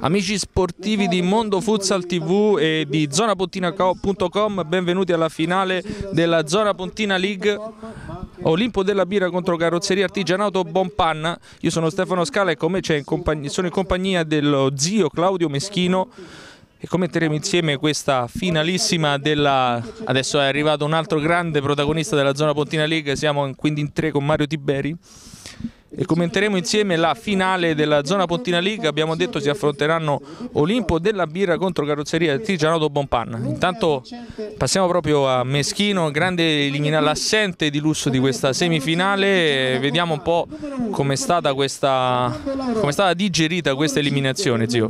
Amici sportivi di Mondo Futsal TV e di zonapontina.com, benvenuti alla finale della Zona Pontina League Olimpo della Bira contro Carrozzeria Artigianato Bonpanna. Io sono Stefano Scala e con me in sono in compagnia dello zio Claudio Meschino e commetteremo insieme questa finalissima della... Adesso è arrivato un altro grande protagonista della Zona Pontina League, siamo quindi in tre con Mario Tiberi e commenteremo insieme la finale della zona Pontina League. Abbiamo detto si affronteranno Olimpo della Birra contro Carrozzeria Tigianodo Bonpanna. Intanto passiamo proprio a Meschino, grande elimina assente di lusso di questa semifinale. Vediamo un po' com'è stata, questa, com è stata digerita questa eliminazione, zio.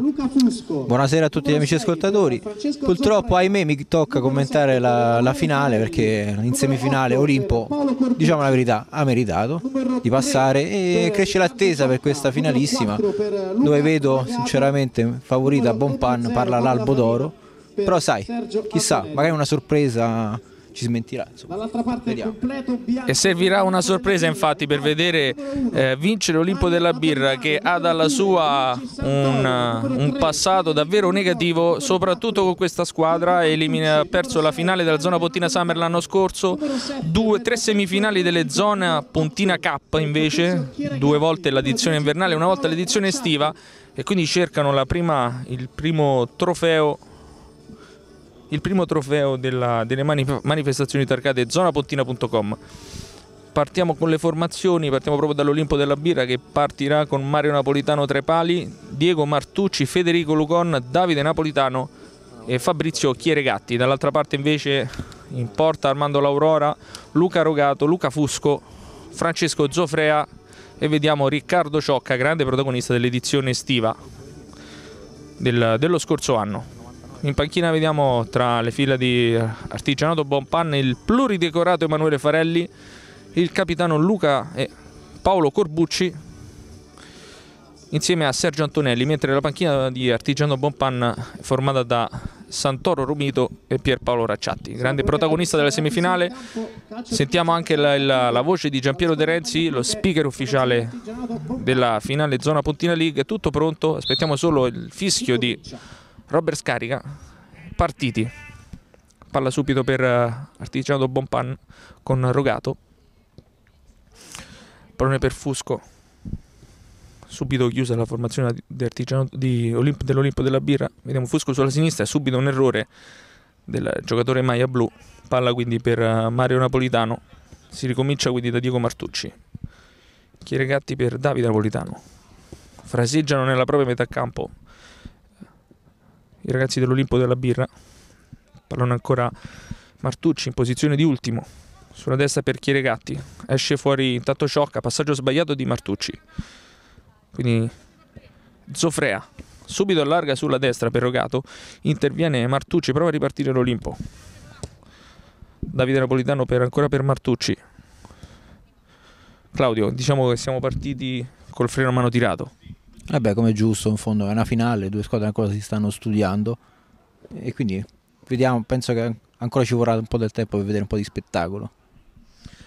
Buonasera a tutti gli amici ascoltatori. Purtroppo, ahimè, mi tocca commentare la, la finale perché in semifinale Olimpo, diciamo la verità, ha meritato di passare e cresce l'attesa per questa finalissima dove vedo sinceramente favorita Bonpan parla l'albo d'oro però sai chissà magari una sorpresa ci smentirà. E servirà una sorpresa infatti per vedere eh, vincere Olimpo della Birra che ha dalla sua un, un passato davvero negativo soprattutto con questa squadra. Elimina, ha perso la finale della zona Pontina Summer l'anno scorso, due, tre semifinali delle zone Pontina K invece, due volte l'edizione invernale e una volta l'edizione estiva e quindi cercano prima, il primo trofeo il primo trofeo della, delle manif manifestazioni targate zonapottina.com. Partiamo con le formazioni, partiamo proprio dall'Olimpo della Birra che partirà con Mario Napolitano Trepali, Diego Martucci, Federico Lucon, Davide Napolitano e Fabrizio Chieregatti. Dall'altra parte invece in porta Armando L'Aurora, Luca Rogato, Luca Fusco, Francesco Zofrea e vediamo Riccardo Ciocca, grande protagonista dell'edizione estiva del, dello scorso anno. In panchina vediamo tra le fila di Artigianato Bonpan il pluridecorato Emanuele Farelli, il capitano Luca e Paolo Corbucci insieme a Sergio Antonelli, mentre la panchina di Artigiano Bonpan è formata da Santoro Romito e Pierpaolo Racciatti, grande protagonista della semifinale. Sentiamo anche la, la, la voce di Giampiero De Renzi, lo speaker ufficiale della finale zona Puntina League. È Tutto pronto, aspettiamo solo il fischio di Robert scarica, partiti. Palla subito per eh, Artigiano Bonpan con Rogato. Pallone per Fusco. Subito chiusa la formazione dell'Olimpo della Birra. Vediamo Fusco sulla sinistra, subito un errore del giocatore Maia Blu. Palla quindi per eh, Mario Napolitano. Si ricomincia quindi da Diego Martucci. Chieregatti per Davide Napolitano. Fraseggiano nella propria metà campo i ragazzi dell'Olimpo della Birra. Pallone ancora Martucci in posizione di ultimo, sulla destra per Chieregatti, esce fuori intanto Sciocca, passaggio sbagliato di Martucci. Quindi Zofrea subito allarga sulla destra per Rogato, interviene Martucci, prova a ripartire l'Olimpo. Davide Napolitano per, ancora per Martucci. Claudio, diciamo che siamo partiti col freno a mano tirato. Vabbè, beh, come giusto, in fondo è una finale, due squadre ancora si stanno studiando e quindi vediamo, penso che ancora ci vorrà un po' del tempo per vedere un po' di spettacolo.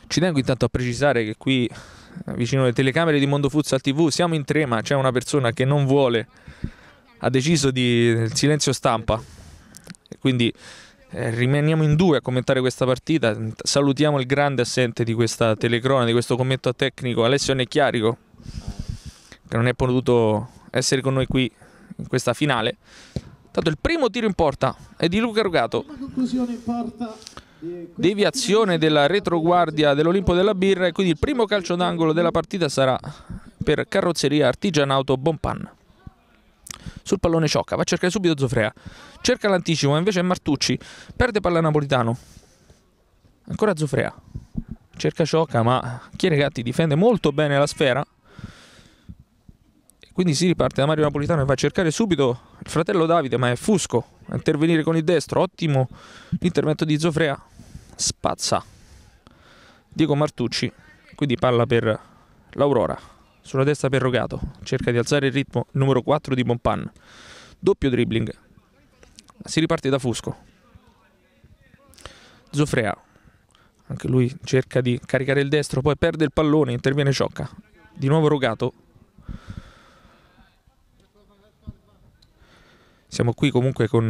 Ci tengo intanto a precisare che qui vicino alle telecamere di Mondo Futsal TV siamo in tre, ma c'è una persona che non vuole, ha deciso di silenzio stampa. Quindi eh, rimaniamo in due a commentare questa partita. Salutiamo il grande assente di questa telecrona, di questo commento tecnico, Alessio Necchiarico che non è potuto essere con noi qui in questa finale. Tanto il primo tiro in porta è di Luca Rugato. Deviazione della retroguardia dell'Olimpo della Birra e quindi il primo calcio d'angolo della partita sarà per carrozzeria Artigianauto Bonpan. Sul pallone Ciocca, va a cercare subito Zofrea. Cerca l'anticipo, ma invece è Martucci. Perde palla Napolitano. Ancora Zofrea. Cerca Ciocca, ma Chieregatti difende molto bene la sfera. Quindi si riparte da Mario Napolitano e va a cercare subito il fratello Davide, ma è Fusco a intervenire con il destro. Ottimo l'intervento di Zofrea. Spazza Diego Martucci. Quindi palla per l'Aurora. Sulla destra per Rogato. Cerca di alzare il ritmo numero 4 di Bonpan. Doppio dribbling. Si riparte da Fusco. Zofrea. Anche lui cerca di caricare il destro, poi perde il pallone, interviene Ciocca. Di nuovo Rogato Siamo qui comunque con,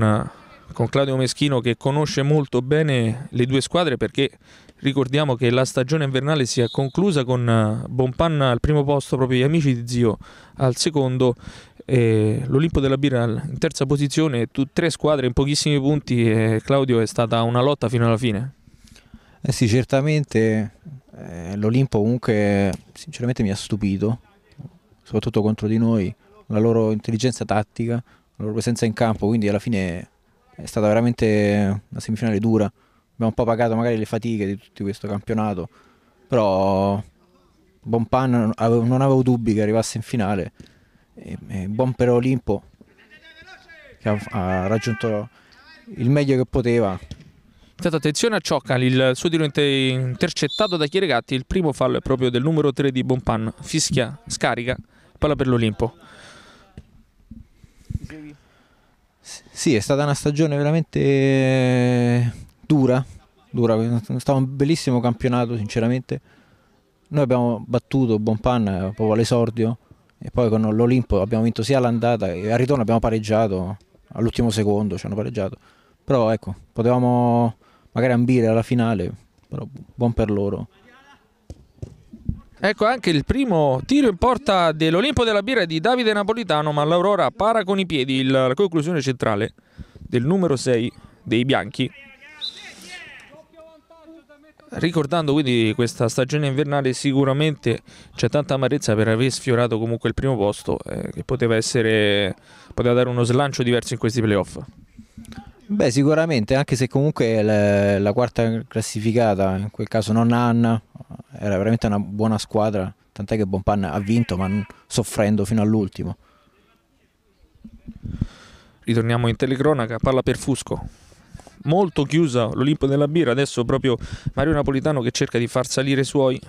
con Claudio Meschino che conosce molto bene le due squadre perché ricordiamo che la stagione invernale si è conclusa con eh, Bonpanna al primo posto, proprio gli amici di Zio al secondo e l'Olimpo della Birra in terza posizione, tre squadre in pochissimi punti e Claudio è stata una lotta fino alla fine. Eh sì, certamente eh, l'Olimpo comunque sinceramente mi ha stupito, soprattutto contro di noi, la loro intelligenza tattica, la loro presenza in campo, quindi alla fine è stata veramente una semifinale dura. Abbiamo un po' pagato magari le fatiche di tutto questo campionato, però Bonpan non avevo, dubbi che arrivasse in finale. buon per Olimpo che ha, raggiunto il meglio che poteva Intanto attenzione a Cioccan, il suo tiro intercettato da Chieregatti, il primo fallo è proprio del numero 3 di Bonpan, fischia, scarica, palla per l'Olimpo. Sì, è stata una stagione veramente eh, dura, dura, è stato un bellissimo campionato sinceramente. Noi abbiamo battuto Bonpanna eh, proprio all'esordio e poi con l'Olimpo abbiamo vinto sia l'andata e al ritorno abbiamo pareggiato all'ultimo secondo, ci hanno pareggiato. Però ecco, potevamo magari ambire alla finale, però buon per loro. Ecco anche il primo tiro in porta dell'Olimpo della Birra di Davide Napolitano, ma l'Aurora para con i piedi la conclusione centrale del numero 6 dei bianchi. Ricordando quindi questa stagione invernale sicuramente c'è tanta amarezza per aver sfiorato comunque il primo posto eh, che poteva, essere, poteva dare uno slancio diverso in questi playoff. Beh, sicuramente, anche se comunque la, la quarta classificata, in quel caso non Anna, era veramente una buona squadra, tant'è che Bonpan ha vinto, ma soffrendo fino all'ultimo. Ritorniamo in telecronaca, parla per Fusco. Molto chiusa l'Olimpo della birra, adesso proprio Mario Napolitano che cerca di far salire i suoi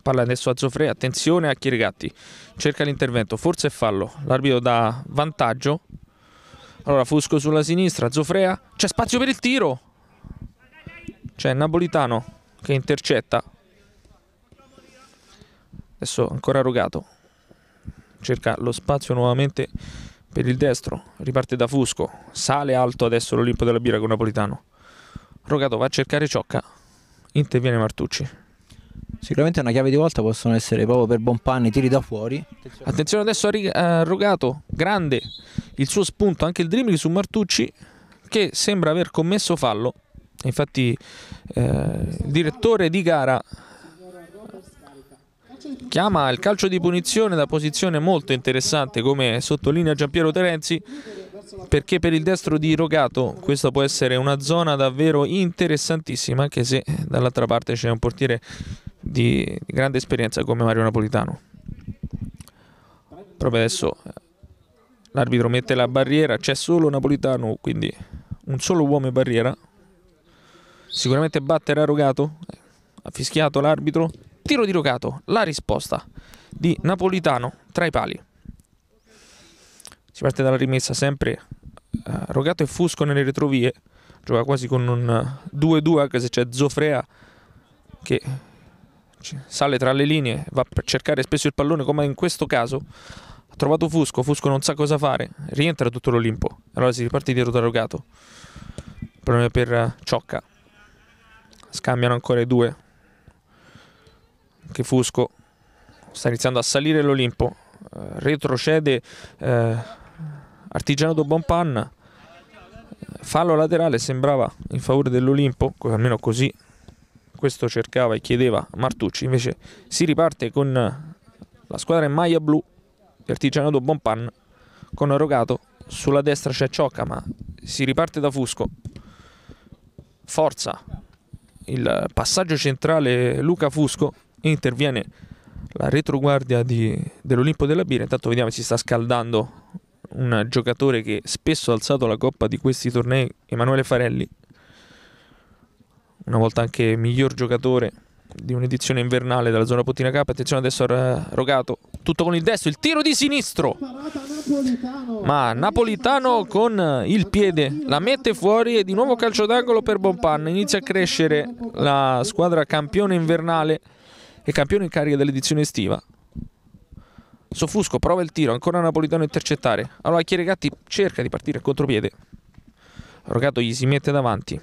palla adesso a Zoffre, attenzione a Chirigatti, cerca l'intervento, forse è fallo, l'arbitro dà vantaggio allora Fusco sulla sinistra, Zofrea, c'è spazio per il tiro. C'è Napolitano che intercetta. Adesso ancora Rogato. Cerca lo spazio nuovamente per il destro. Riparte da Fusco. Sale alto adesso l'Olimpo della Bira con Napolitano. Rogato va a cercare Ciocca. Interviene Martucci. Sicuramente una chiave di volta possono essere proprio per Bompanni, tiri da fuori. Attenzione, Attenzione adesso ha eh, rogato, grande il suo spunto, anche il dribbling su Martucci che sembra aver commesso fallo. Infatti eh, il direttore di gara chiama il calcio di punizione da posizione molto interessante come sottolinea Giampiero Terenzi perché per il destro di Rogato questa può essere una zona davvero interessantissima, anche se eh, dall'altra parte c'è un portiere di grande esperienza come Mario Napolitano. Proprio adesso eh, l'arbitro mette la barriera, c'è solo Napolitano, quindi un solo uomo in barriera. Sicuramente batterà Rogato, eh, ha fischiato l'arbitro, tiro di Rogato, la risposta di Napolitano tra i pali. Si parte dalla rimessa sempre eh, Rogato e Fusco nelle retrovie, gioca quasi con un 2-2 eh, anche se c'è Zofrea che sale tra le linee, va a cercare spesso il pallone come in questo caso. Ha trovato Fusco, Fusco non sa cosa fare, rientra tutto l'Olimpo. Allora si riparte dietro da Rogato. Problema per eh, Ciocca. Scambiano ancora i due. Anche Fusco sta iniziando a salire l'Olimpo. Eh, retrocede eh, Artigiano do Bonpanna, fallo laterale sembrava in favore dell'Olimpo, almeno così questo cercava e chiedeva Martucci, invece si riparte con la squadra in maglia blu di Artigiano do Bonpanna con Rogato, sulla destra c'è Ciocca ma si riparte da Fusco, forza il passaggio centrale Luca Fusco interviene la retroguardia dell'Olimpo della Birra intanto vediamo si sta scaldando un giocatore che spesso ha alzato la coppa di questi tornei, Emanuele Farelli, una volta anche miglior giocatore di un'edizione invernale della zona Pottina K. Attenzione adesso a Rogato, tutto con il destro, il tiro di sinistro. Ma Napolitano con il piede la mette fuori e di nuovo calcio d'angolo per Bonpanna. Inizia a crescere la squadra campione invernale e campione in carica dell'edizione estiva. Soffusco prova il tiro, ancora Napolitano a intercettare. Allora Chieregatti cerca di partire a contropiede. Rogato gli si mette davanti.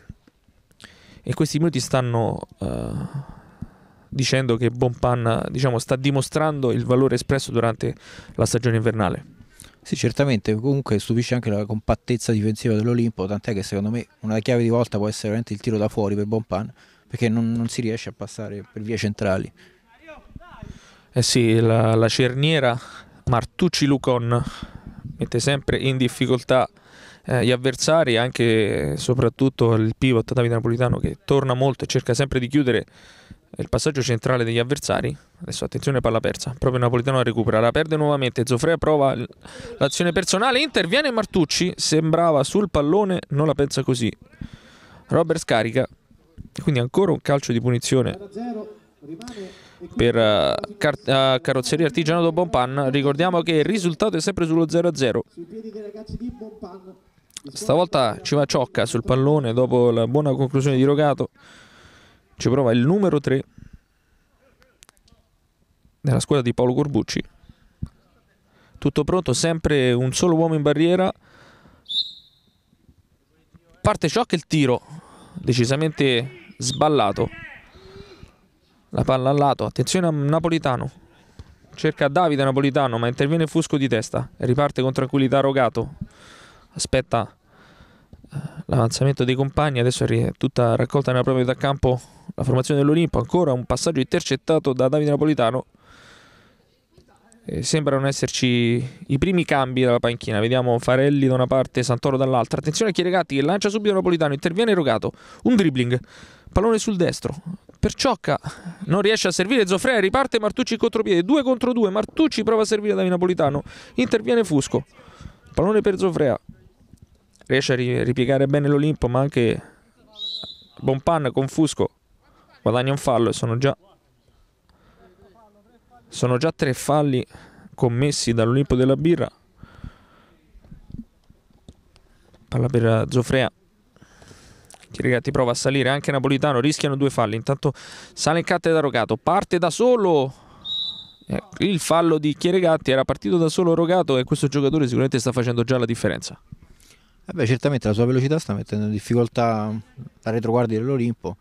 E questi minuti stanno uh, dicendo che Bonpan diciamo, sta dimostrando il valore espresso durante la stagione invernale. Sì, certamente, comunque stupisce anche la compattezza difensiva dell'Olimpo, tant'è che secondo me una chiave di volta può essere veramente il tiro da fuori per Bonpan, perché non, non si riesce a passare per vie centrali eh sì, la, la cerniera Martucci Lucon mette sempre in difficoltà eh, gli avversari, anche e soprattutto il pivot Davide Napolitano che torna molto e cerca sempre di chiudere eh, il passaggio centrale degli avversari. Adesso attenzione palla persa, proprio Napolitano recupera, la perde nuovamente, Zofrea prova l'azione personale, interviene Martucci, sembrava sul pallone, non la pensa così. Robert scarica, quindi ancora un calcio di punizione per uh, car uh, Carrozzeria Artigiano do Bonpan. Ricordiamo che il risultato è sempre sullo 0-0. Stavolta ci va Ciocca sul pallone dopo la buona conclusione di Rogato. Ci prova il numero 3 della squadra di Paolo Corbucci. Tutto pronto, sempre un solo uomo in barriera. Parte Ciocca il tiro, decisamente sballato. La palla al lato, attenzione a Napolitano. Cerca Davide Napolitano, ma interviene Fusco di testa. Riparte con tranquillità Rogato. Aspetta eh, l'avanzamento dei compagni, adesso è tutta raccolta nella propria metà campo la formazione dell'Olimpo, ancora un passaggio intercettato da Davide Napolitano. E sembrano esserci i primi cambi dalla panchina, vediamo Farelli da una parte, Santoro dall'altra. Attenzione a Chieregatti che lancia subito Napolitano, interviene Rogato, un dribbling, pallone sul destro, per Ciocca non riesce a servire Zofrea riparte Martucci contropiede 2 contro 2 Martucci prova a servire Davide Napolitano interviene Fusco pallone per Zofrea riesce a ripiegare bene l'Olimpo ma anche Bonpan con Fusco guadagna un fallo e sono già sono già tre falli commessi dall'Olimpo della Birra palla per Zofrea Chirigatti prova a salire anche Napolitano, rischiano due falli. Intanto sale in da Rogato, parte da solo. Eh, il fallo di Chieregatti era partito da solo Rogato e questo giocatore sicuramente sta facendo già la differenza. Eh beh, certamente la sua velocità sta mettendo in difficoltà la retroguardia dell'Olimpo,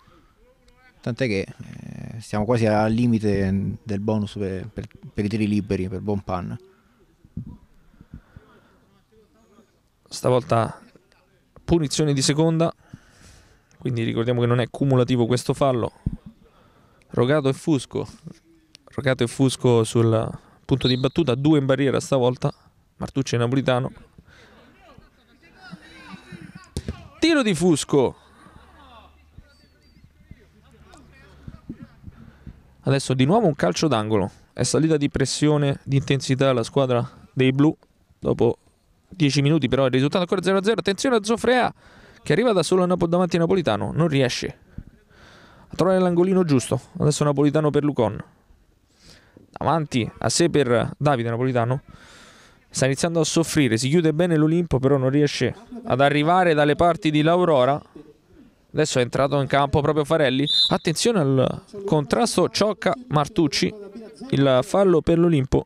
tant'è che eh, siamo quasi al limite del bonus per, per, per i tiri liberi, per Bonpan. Stavolta punizione di seconda quindi ricordiamo che non è cumulativo questo fallo. Rogato e Fusco. Rogato e Fusco sul punto di battuta, due in barriera stavolta. Martucci e Napolitano. Tiro di Fusco. Adesso di nuovo un calcio d'angolo. È salita di pressione, di intensità la squadra dei blu. Dopo 10 minuti però il risultato ancora 0-0. Attenzione a Zofrea che arriva da solo davanti a Napolitano, non riesce a trovare l'angolino giusto. Adesso Napolitano per Lucon. Davanti a sé per Davide Napolitano. Sta iniziando a soffrire, si chiude bene l'Olimpo, però non riesce ad arrivare dalle parti di Laurora. Adesso è entrato in campo proprio Farelli. Attenzione al contrasto Ciocca-Martucci. Il fallo per l'Olimpo.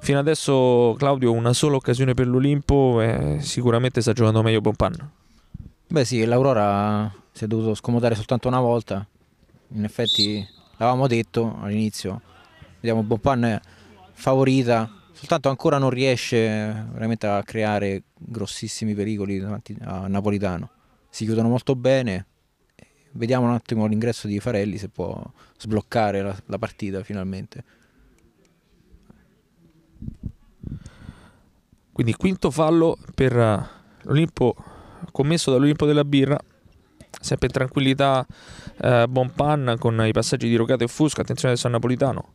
Fino adesso Claudio una sola occasione per l'Olimpo e sicuramente sta giocando meglio Pompanna. Beh sì, l'Aurora si è dovuto scomodare soltanto una volta, in effetti l'avevamo detto all'inizio, vediamo Bopan favorita, soltanto ancora non riesce veramente a creare grossissimi pericoli davanti a Napolitano, si chiudono molto bene, vediamo un attimo l'ingresso di Farelli se può sbloccare la, la partita finalmente. Quindi quinto fallo per eh, l'Olimpo commesso dall'Olimpo della Birra sempre in tranquillità eh, buon pan con i passaggi di Rocate e Fusco. attenzione adesso a Napolitano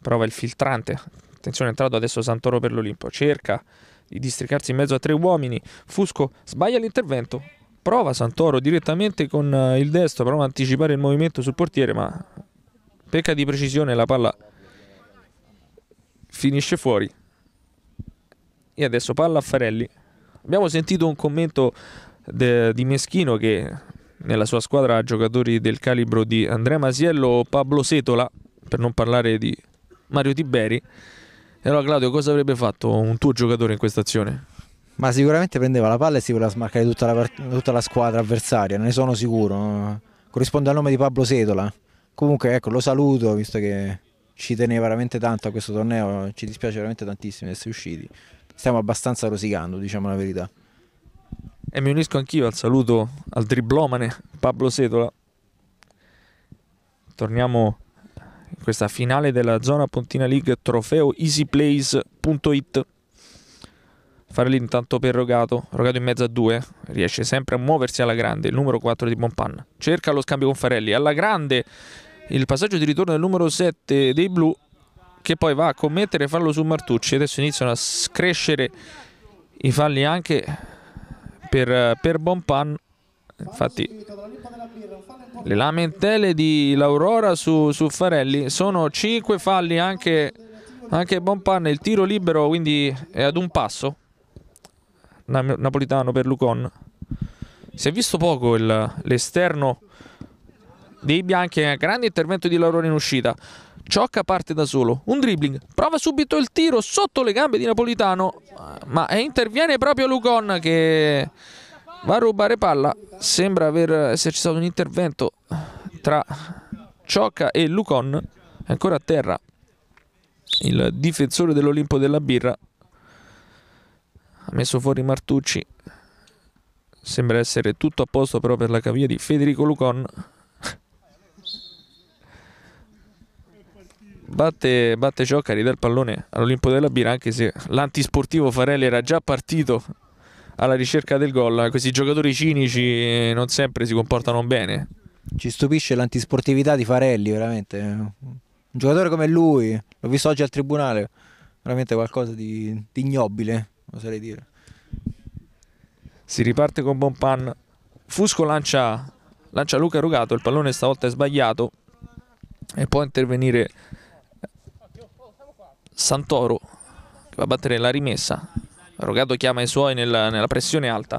prova il filtrante attenzione è entrato adesso Santoro per l'Olimpo cerca di districarsi in mezzo a tre uomini Fusco sbaglia l'intervento prova Santoro direttamente con eh, il destro prova a anticipare il movimento sul portiere ma pecca di precisione la palla finisce fuori e adesso palla a Farelli Abbiamo sentito un commento de, di Meschino che nella sua squadra ha giocatori del calibro di Andrea Masiello o Pablo Setola, per non parlare di Mario Tiberi. E allora Claudio, cosa avrebbe fatto un tuo giocatore in questa azione? Ma sicuramente prendeva la palla e si voleva smarcare tutta la, tutta la squadra avversaria, ne sono sicuro. Corrisponde al nome di Pablo Setola. Comunque ecco, lo saluto visto che ci teneva veramente tanto a questo torneo, ci dispiace veramente tantissimo di essere usciti stiamo abbastanza rosicando, diciamo la verità. E mi unisco anch'io al saluto al driblomane Pablo Setola. Torniamo in questa finale della zona Pontina League trofeo easyplays.it. Farlì intanto per Rogato, Rogato in mezzo a due, riesce sempre a muoversi alla grande, il numero 4 di Bonpanna. Cerca lo scambio con Farelli, alla grande il passaggio di ritorno del numero 7 dei blu che poi va a commettere fallo su Martucci. Adesso iniziano a crescere i falli anche per, per Bonpan. Infatti le lamentele di L'Aurora su, su Farelli sono 5 falli anche, anche Bonpan. Il tiro libero quindi è ad un passo. Napolitano per Lucon. Si è visto poco l'esterno dei bianchi è un grande intervento di Laurone in uscita. Ciocca parte da solo, un dribbling, prova subito il tiro sotto le gambe di Napolitano, ma interviene proprio Lucon che va a rubare palla. Sembra aver esercitato un intervento tra Ciocca e Lucon, ancora a terra il difensore dell'Olimpo della Birra. Ha messo fuori Martucci, sembra essere tutto a posto però per la caviglia di Federico Lucon. batte, batte Ciocca, ridà il pallone all'Olimpo della Bira, anche se l'antisportivo Farelli era già partito alla ricerca del gol. Questi giocatori cinici eh, non sempre si comportano bene. Ci stupisce l'antisportività di Farelli, veramente. Un giocatore come lui, l'ho visto oggi al tribunale, veramente qualcosa di, di ignobile, oserei dire. Si riparte con Bonpan. Fusco lancia, lancia Luca Rugato, il pallone stavolta è sbagliato e può intervenire Santoro che va a battere la rimessa Rogato chiama i suoi nella, nella pressione alta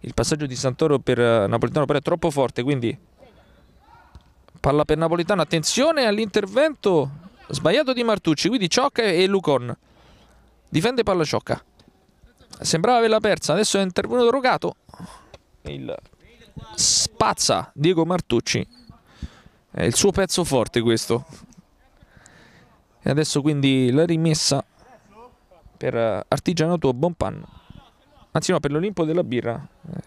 il passaggio di Santoro per eh, Napolitano però è troppo forte quindi palla per Napolitano attenzione all'intervento sbagliato di Martucci quindi Ciocca e Lucon difende palla Ciocca sembrava averla persa adesso è intervenuto Rogato il spazza Diego Martucci è il suo pezzo forte questo e adesso quindi la rimessa per eh, Artigiano tuo Bonpan. Anzi no, per l'Olimpo della Birra. Eh,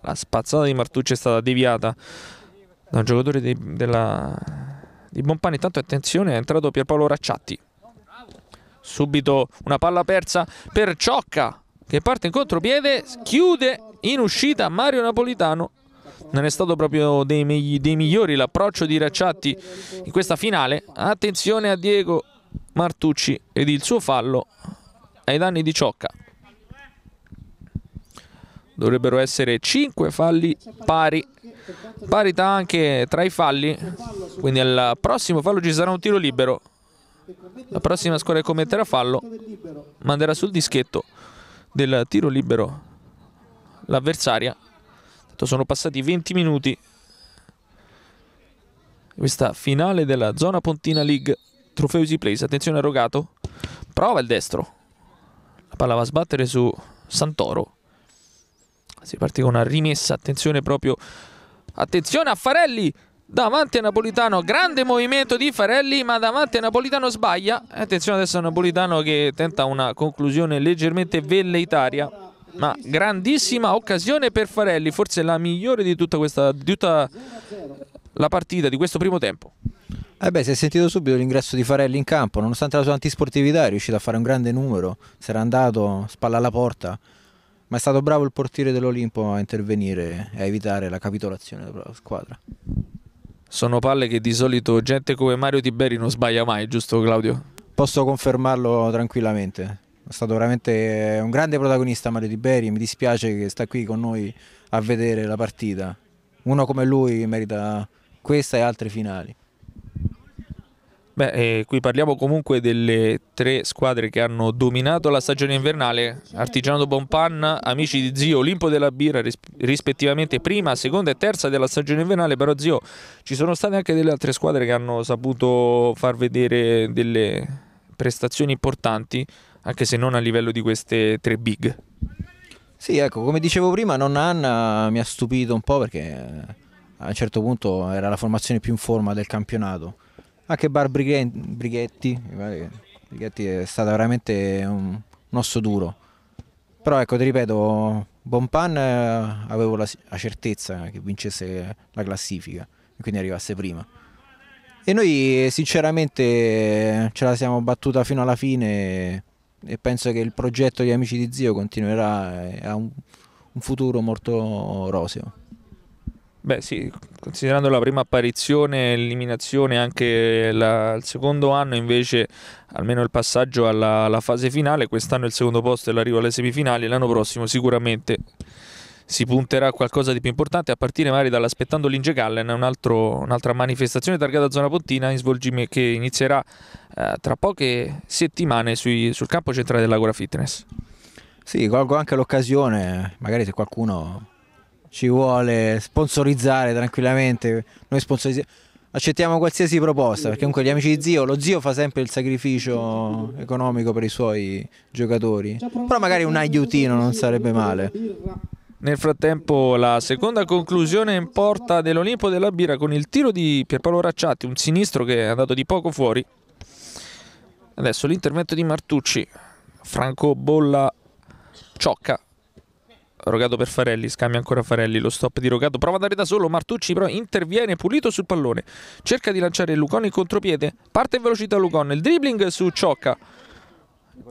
la spazzata di Martucci è stata deviata da un giocatore di, della, di Bonpan. Intanto attenzione, è entrato Pierpaolo Racciatti. Subito una palla persa per Ciocca che parte in contropiede, chiude in uscita Mario Napolitano non è stato proprio dei, migli dei migliori l'approccio di Racciatti in questa finale. Attenzione a Diego Martucci ed il suo fallo ai danni di Ciocca. Dovrebbero essere 5 falli pari, parità anche tra i falli, quindi al prossimo fallo ci sarà un tiro libero. La prossima squadra che commetterà fallo manderà sul dischetto del tiro libero l'avversaria Tanto esatto, sono passati 20 minuti. Questa finale della zona Pontina League. Trofeo Easy Place. Attenzione a Rogato. Prova il destro. La palla va a sbattere su Santoro. Si parte con una rimessa. Attenzione proprio. Attenzione a Farelli. Davanti a Napolitano, grande movimento di Farelli, ma davanti a Napolitano sbaglia. Attenzione adesso a Napolitano che tenta una conclusione leggermente velleitaria ma grandissima occasione per Farelli, forse la migliore di tutta, questa, di tutta la partita di questo primo tempo. Eh beh, si è sentito subito l'ingresso di Farelli in campo, nonostante la sua antisportività è riuscito a fare un grande numero, si era andato spalla alla porta, ma è stato bravo il portiere dell'Olimpo a intervenire e a evitare la capitolazione della squadra. Sono palle che di solito gente come Mario Tiberi non sbaglia mai, giusto Claudio? Posso confermarlo tranquillamente è stato veramente un grande protagonista Mario Tiberi, mi dispiace che sta qui con noi a vedere la partita. Uno come lui merita questa e altre finali. Beh, eh, qui parliamo comunque delle tre squadre che hanno dominato la stagione invernale, Artigiano Bonpan, Amici di Zio, Olimpo della Birra, ris rispettivamente prima, seconda e terza della stagione invernale, però Zio ci sono state anche delle altre squadre che hanno saputo far vedere delle prestazioni importanti anche se non a livello di queste tre big. Sì, ecco, come dicevo prima, nonna Anna mi ha stupito un po' perché eh, a un certo punto era la formazione più in forma del campionato. Anche Bar Brighetti, eh, Brighetti è stata veramente un, un osso duro. Però ecco, ti ripeto, Bonpan eh, avevo la, la certezza che vincesse la classifica e quindi arrivasse prima. E noi sinceramente ce la siamo battuta fino alla fine e penso che il progetto di Amici di Zio continuerà eh, a un, un futuro molto roseo. Beh sì, considerando la prima apparizione, l'eliminazione, anche la, il secondo anno invece, almeno il passaggio alla, alla fase finale, quest'anno il secondo posto e l'arrivo alle semifinali, l'anno prossimo sicuramente si punterà a qualcosa di più importante, a partire magari dall'aspettando Linge Gallen, un un'altra manifestazione targata zona pontina in svolgimento che inizierà eh, tra poche settimane sui, sul campo centrale dell'Agora Fitness. Sì, colgo anche l'occasione, magari se qualcuno ci vuole sponsorizzare tranquillamente, noi sponsorizziamo accettiamo qualsiasi proposta perché comunque gli amici di zio, lo zio fa sempre il sacrificio economico per i suoi giocatori, però magari un aiutino non sarebbe male. Nel frattempo la seconda conclusione in porta dell'Olimpo della Birra con il tiro di Pierpaolo Racciatti, un sinistro che è andato di poco fuori. Adesso l'intervento di Martucci, Franco Bolla Ciocca, Rogato per Farelli, scambia ancora Farelli, lo stop di Rogato, prova ad andare da solo, Martucci però interviene pulito sul pallone, cerca di lanciare Lucon in contropiede, parte in velocità Lucon, il dribbling su Ciocca,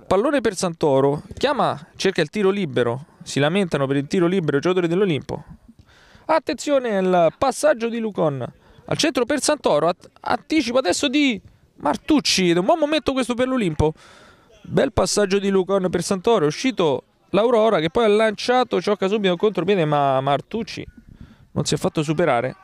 pallone per Santoro, chiama, cerca il tiro libero, si lamentano per il tiro libero i giocatori dell'Olimpo. Attenzione al passaggio di Lucon al centro per Santoro, At anticipo adesso di Martucci, è un buon momento questo per l'Olimpo. Bel passaggio di Lucon per Santoro, è uscito l'Aurora che poi ha lanciato Ciocca subito contro contropiede ma Martucci non si è fatto superare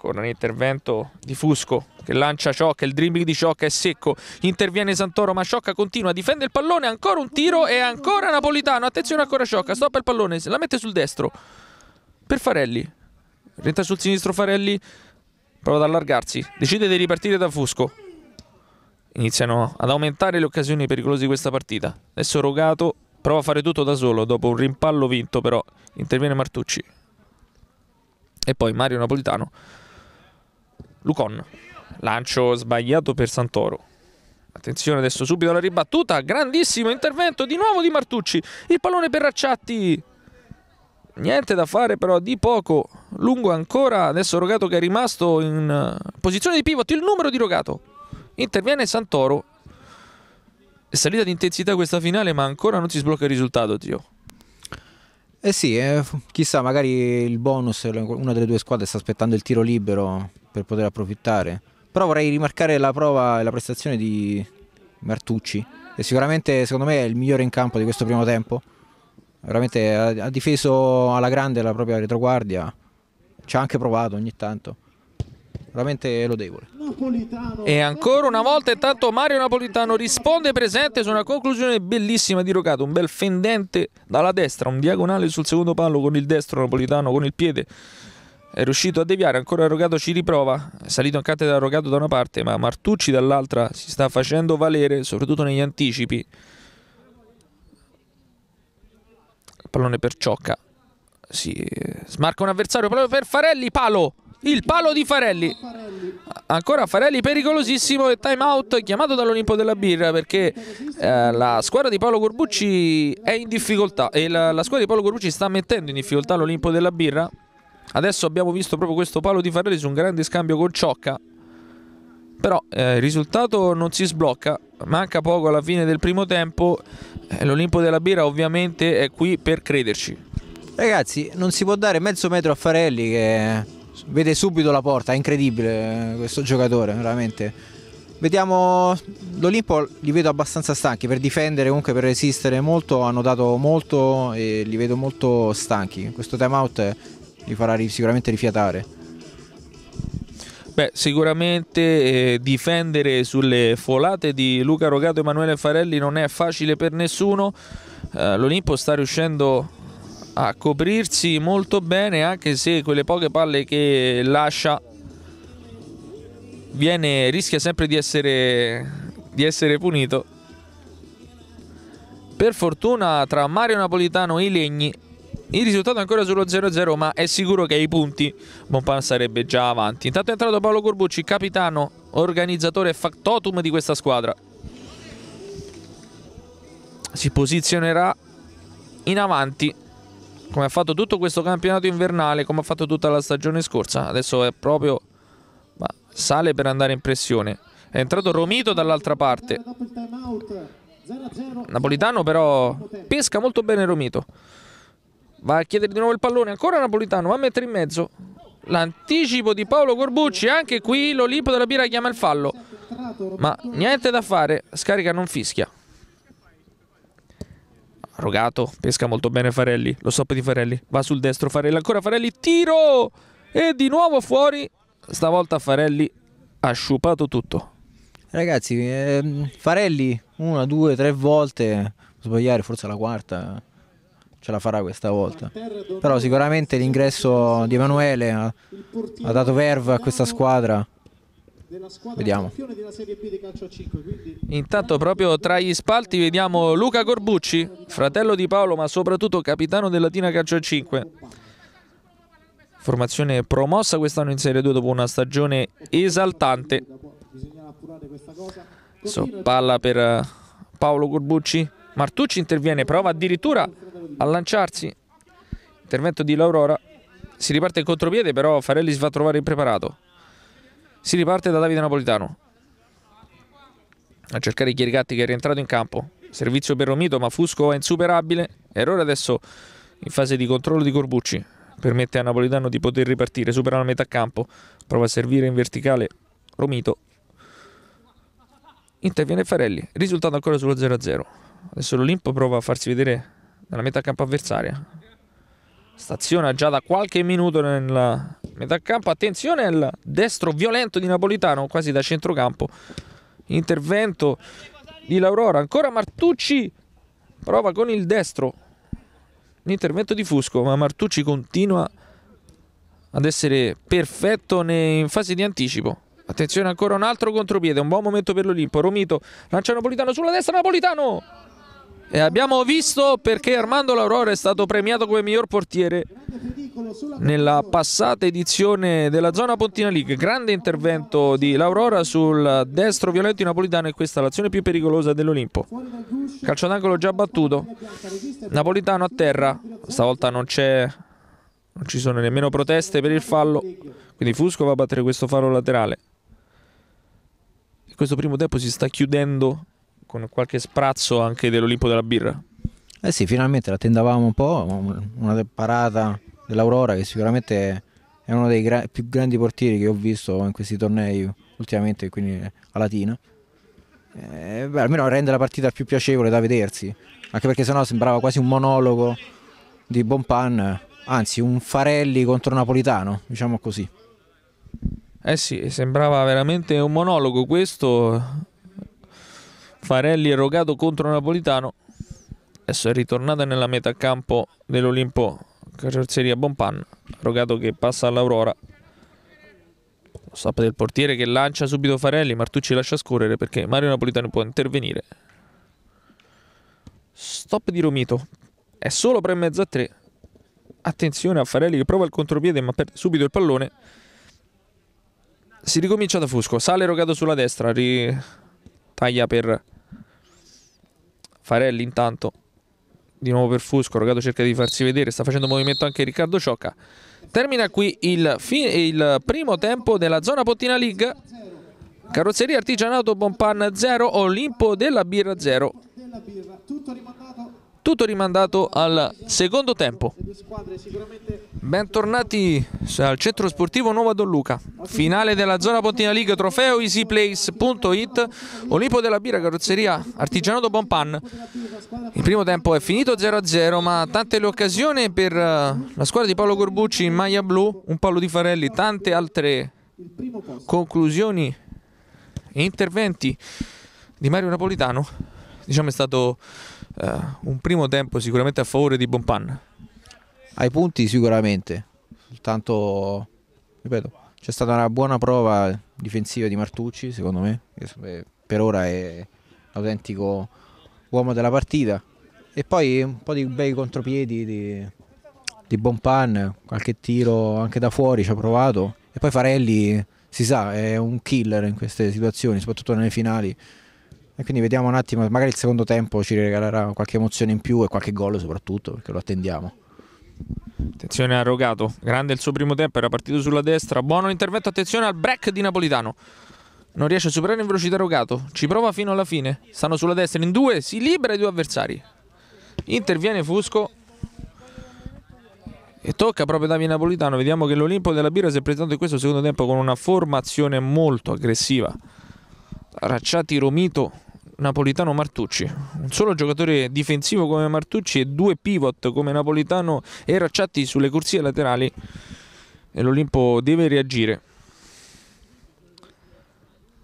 con un intervento di Fusco che lancia Ciocca, il dribbling di Ciocca è secco, interviene Santoro ma Ciocca continua, difende il pallone, ancora un tiro e ancora Napolitano, attenzione ancora Ciocca, stoppa il pallone, la mette sul destro per Farelli, rientra sul sinistro Farelli, prova ad allargarsi, decide di ripartire da Fusco, iniziano ad aumentare le occasioni pericolose di questa partita, adesso Rogato prova a fare tutto da solo dopo un rimpallo vinto però interviene Martucci e poi Mario Napolitano Lucon. Lancio sbagliato per Santoro. Attenzione adesso subito alla ribattuta. Grandissimo intervento di nuovo di Martucci. Il pallone per Racciatti. Niente da fare però di poco. Lungo ancora. Adesso Rogato che è rimasto in eh, posizione di pivot. Il numero di Rogato. Interviene Santoro. È salita di intensità questa finale ma ancora non si sblocca il risultato, zio. Eh sì, eh, chissà, magari il bonus, una delle due squadre sta aspettando il tiro libero per poter approfittare. Però vorrei rimarcare la prova e la prestazione di Martucci, che sicuramente secondo me è il migliore in campo di questo primo tempo. Veramente ha, ha difeso alla grande la propria retroguardia, ci ha anche provato ogni tanto veramente lodevole. E ancora una volta intanto Mario Napolitano risponde presente su una conclusione bellissima di Rocato, un bel fendente dalla destra, un diagonale sul secondo palo con il destro Napolitano con il piede. È riuscito a deviare, ancora Rocato ci riprova, è salito in cattedra Rocato da una parte, ma Martucci dall'altra si sta facendo valere, soprattutto negli anticipi. Il pallone per Ciocca. Si smarca un avversario proprio per Farelli, palo! il palo di Farelli ancora Farelli pericolosissimo e time out chiamato dall'Olimpo della Birra perché eh, la squadra di Paolo Corbucci è in difficoltà e la, la squadra di Paolo Corbucci sta mettendo in difficoltà l'Olimpo della Birra adesso abbiamo visto proprio questo palo di Farelli su un grande scambio con Ciocca però eh, il risultato non si sblocca manca poco alla fine del primo tempo eh, l'Olimpo della Birra ovviamente è qui per crederci ragazzi non si può dare mezzo metro a Farelli che vede subito la porta, è incredibile eh, questo giocatore, veramente. Vediamo, l'Olimpo li vedo abbastanza stanchi, per difendere, comunque per resistere molto, hanno dato molto e li vedo molto stanchi. Questo time out li farà sicuramente rifiatare. Beh, sicuramente eh, difendere sulle folate di Luca Rogato e Emanuele Farelli non è facile per nessuno. Eh, L'Olimpo sta riuscendo a coprirsi molto bene anche se quelle poche palle che lascia viene, rischia sempre di essere, di essere punito. Per fortuna tra Mario Napolitano e i legni il risultato è ancora sullo 0-0 ma è sicuro che ai punti Bonpan sarebbe già avanti. Intanto è entrato Paolo Corbucci, capitano, organizzatore e factotum di questa squadra. Si posizionerà in avanti come ha fatto tutto questo campionato invernale, come ha fatto tutta la stagione scorsa, adesso è proprio ma sale per andare in pressione. È entrato Romito dall'altra parte. Napolitano però pesca molto bene Romito. Va a chiedere di nuovo il pallone, ancora Napolitano, va a mettere in mezzo. L'anticipo di Paolo Corbucci, anche qui l'Olimpo della Pira chiama il fallo. Ma niente da fare, scarica non fischia. Rogato, pesca molto bene Farelli, lo stop di Farelli, va sul destro Farelli, ancora Farelli, tiro! E di nuovo fuori, stavolta Farelli ha sciupato tutto. Ragazzi, eh, Farelli una, due, tre volte, sbagliare forse la quarta, ce la farà questa volta. Però sicuramente l'ingresso di Emanuele ha, ha dato verve a questa squadra. Vediamo. Intanto proprio tra gli spalti vediamo Luca Corbucci, fratello di Paolo ma soprattutto capitano della Latina Calcio a 5. Formazione promossa quest'anno in Serie 2 dopo una stagione esaltante. So, palla per eh, Paolo Corbucci. Martucci interviene, prova addirittura a lanciarsi. Intervento di Laurora. Si riparte in contropiede però Farelli si fa trovare impreparato. Si riparte da Davide Napolitano. A cercare Chiericatti che è rientrato in campo. Servizio per Romito ma Fusco è insuperabile. Errore adesso in fase di controllo di Corbucci. Permette a Napolitano di poter ripartire. Supera la metà campo. Prova a servire in verticale Romito. Interviene Farelli. Risultato ancora sullo 0-0. Adesso l'Olimpo prova a farsi vedere nella metà campo avversaria. Staziona già da qualche minuto nel metà campo. Attenzione al destro violento di Napolitano, quasi da centrocampo. Intervento di Laurora. Ancora Martucci prova con il destro. L'intervento di Fusco, ma Martucci continua ad essere perfetto in fase di anticipo. Attenzione ancora un altro contropiede, un buon momento per l'Olimpo. Romito lancia Napolitano sulla destra, Napolitano! E abbiamo visto perché Armando Laurora è stato premiato come miglior portiere nella passata edizione della zona Pontina League. Grande intervento di Laurora sul destro violento di napolitano e questa è l'azione più pericolosa dell'Olimpo. Calcio d'angolo già battuto. Napolitano a terra. Stavolta non c'è non ci sono nemmeno proteste per il fallo. Quindi Fusco va a battere questo fallo laterale. questo primo tempo si sta chiudendo con qualche sprazzo anche dell'Olimpo della birra. Eh sì, finalmente l'attendavamo un po', una parata dell'Aurora che sicuramente è uno dei gra- più grandi portieri che ho visto in questi tornei ultimamente, quindi a Latina. Eh, beh, almeno rende la partita più piacevole da vedersi, anche perché sennò sembrava quasi un monologo di Bonpan, anzi un Farelli contro Napolitano, diciamo così. Eh sì, sembrava veramente un monologo questo, Farelli erogato contro Napolitano adesso è ritornata nella metà campo dell'Olimpo carrozzeria Bonpanna Rogato che passa all'Aurora lo stop del portiere che lancia subito Farelli Martucci lascia scorrere perché Mario Napolitano può intervenire stop di Romito è solo per mezzo a tre attenzione a Farelli che prova il contropiede ma perde subito il pallone si ricomincia da Fusco sale Rogato sulla destra ri taglia per Farelli intanto di nuovo per Fusco, Rogato cerca di farsi vedere, sta facendo movimento anche Riccardo Ciocca. Termina qui il, il primo tempo della zona Pottina League. Carrozzeria Artigianato Bonpan 0, Olimpo della Birra 0. Tutto rimandato tutto rimandato al secondo tempo. Bentornati al centro sportivo Nuova Don Luca, finale della zona Pontina League, trofeo easyplace.it, Olimpo della Bira, carrozzeria Artigianato Bonpan. Il primo tempo è finito 0-0, ma tante le occasioni per eh, la squadra di Paolo Corbucci in maglia blu, un Paolo di Farelli, tante altre conclusioni e interventi di Mario Napolitano. Diciamo è stato eh, un primo tempo sicuramente a favore di Bonpan. Ai punti sicuramente, soltanto, ripeto, c'è stata una buona prova difensiva di Martucci, secondo me, che eh, per ora è l'autentico uomo della partita. E poi un po' di bei contropiedi di, di Bonpan, qualche tiro anche da fuori ci ha provato. E poi Farelli, si sa, è un killer in queste situazioni, soprattutto nelle finali. E quindi vediamo un attimo, magari il secondo tempo ci regalerà qualche emozione in più e qualche gol soprattutto, perché lo attendiamo. Attenzione a Rogato, grande il suo primo tempo, era partito sulla destra, buono intervento, attenzione al break di Napolitano. Non riesce a superare in velocità Rogato, ci prova fino alla fine, stanno sulla destra in due, si libera i due avversari. Interviene Fusco e tocca proprio Davide Napolitano, vediamo che l'Olimpo della Birra si è presentato in questo secondo tempo con una formazione molto aggressiva. Racciati Romito Napolitano Martucci. Un solo giocatore difensivo come Martucci e due pivot come Napolitano e Racciatti sulle corsie laterali. E l'Olimpo deve reagire.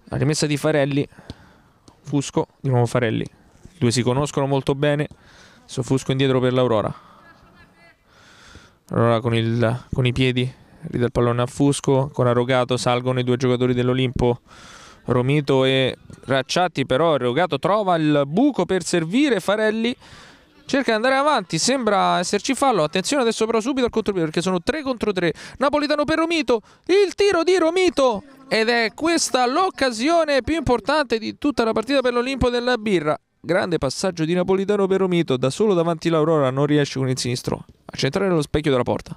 La rimessa di Farelli. Fusco, di nuovo Farelli. I due si conoscono molto bene. Adesso Fusco indietro per l'Aurora. Allora con, il, con i piedi ridà il pallone a Fusco. ancora rogato, salgono i due giocatori dell'Olimpo. Romito e Racciatti però Rogato trova il buco per servire Farelli cerca di andare avanti, sembra esserci fallo, attenzione adesso però subito al contropiede perché sono 3 contro 3, Napolitano per Romito, il tiro di Romito ed è questa l'occasione più importante di tutta la partita per l'Olimpo della Birra, grande passaggio di Napolitano per Romito, da solo davanti l'Aurora non riesce con il sinistro a centrare lo specchio della porta.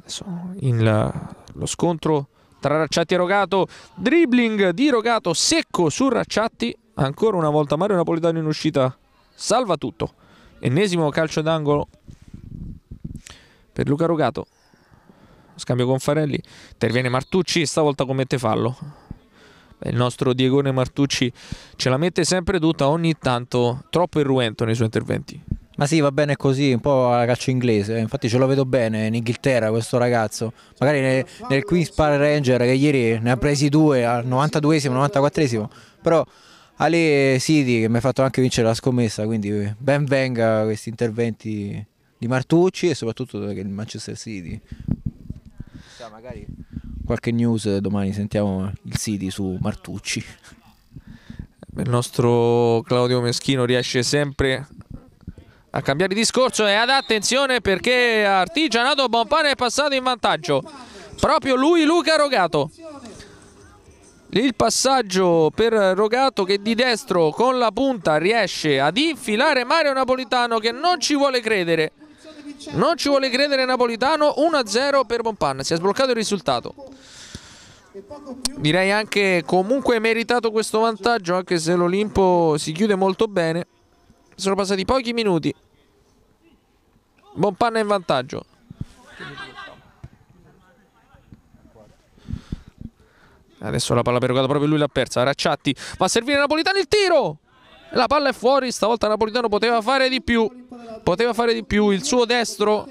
Adesso il, lo scontro tra Racciatti e Rogato, dribbling di Rogato secco su Racciatti, ancora una volta Mario Napolitano in uscita, salva tutto, ennesimo calcio d'angolo per Luca Rogato, scambio con Farelli, interviene Martucci, stavolta commette fallo, il nostro Diegone Martucci ce la mette sempre tutta, ogni tanto troppo irruento nei suoi interventi. Ma sì, va bene così, un po' alla calcio inglese. Eh, infatti ce lo vedo bene in Inghilterra questo ragazzo. Magari nel, nel Queen's Park Ranger che ieri ne ha presi due al 92esimo, 94esimo. Però Ale Sidi che mi ha fatto anche vincere la scommessa, quindi eh, ben venga questi interventi di Martucci e soprattutto del Manchester City. Chissà, magari qualche news domani sentiamo il City su Martucci. Il nostro Claudio Meschino riesce sempre a cambiare discorso e ad attenzione perché Artigianato Bonpane è passato in vantaggio proprio lui Luca Rogato il passaggio per Rogato che di destro con la punta riesce ad infilare Mario Napolitano che non ci vuole credere non ci vuole credere Napolitano 1-0 per Bonpanna si è sbloccato il risultato direi anche comunque meritato questo vantaggio anche se l'Olimpo si chiude molto bene sono passati pochi minuti Bonpanna in vantaggio. Adesso la palla perugata proprio lui l'ha persa. Racciatti va a servire Napolitano il tiro. La palla è fuori. Stavolta Napolitano poteva fare di più. Poteva fare di più. Il suo destro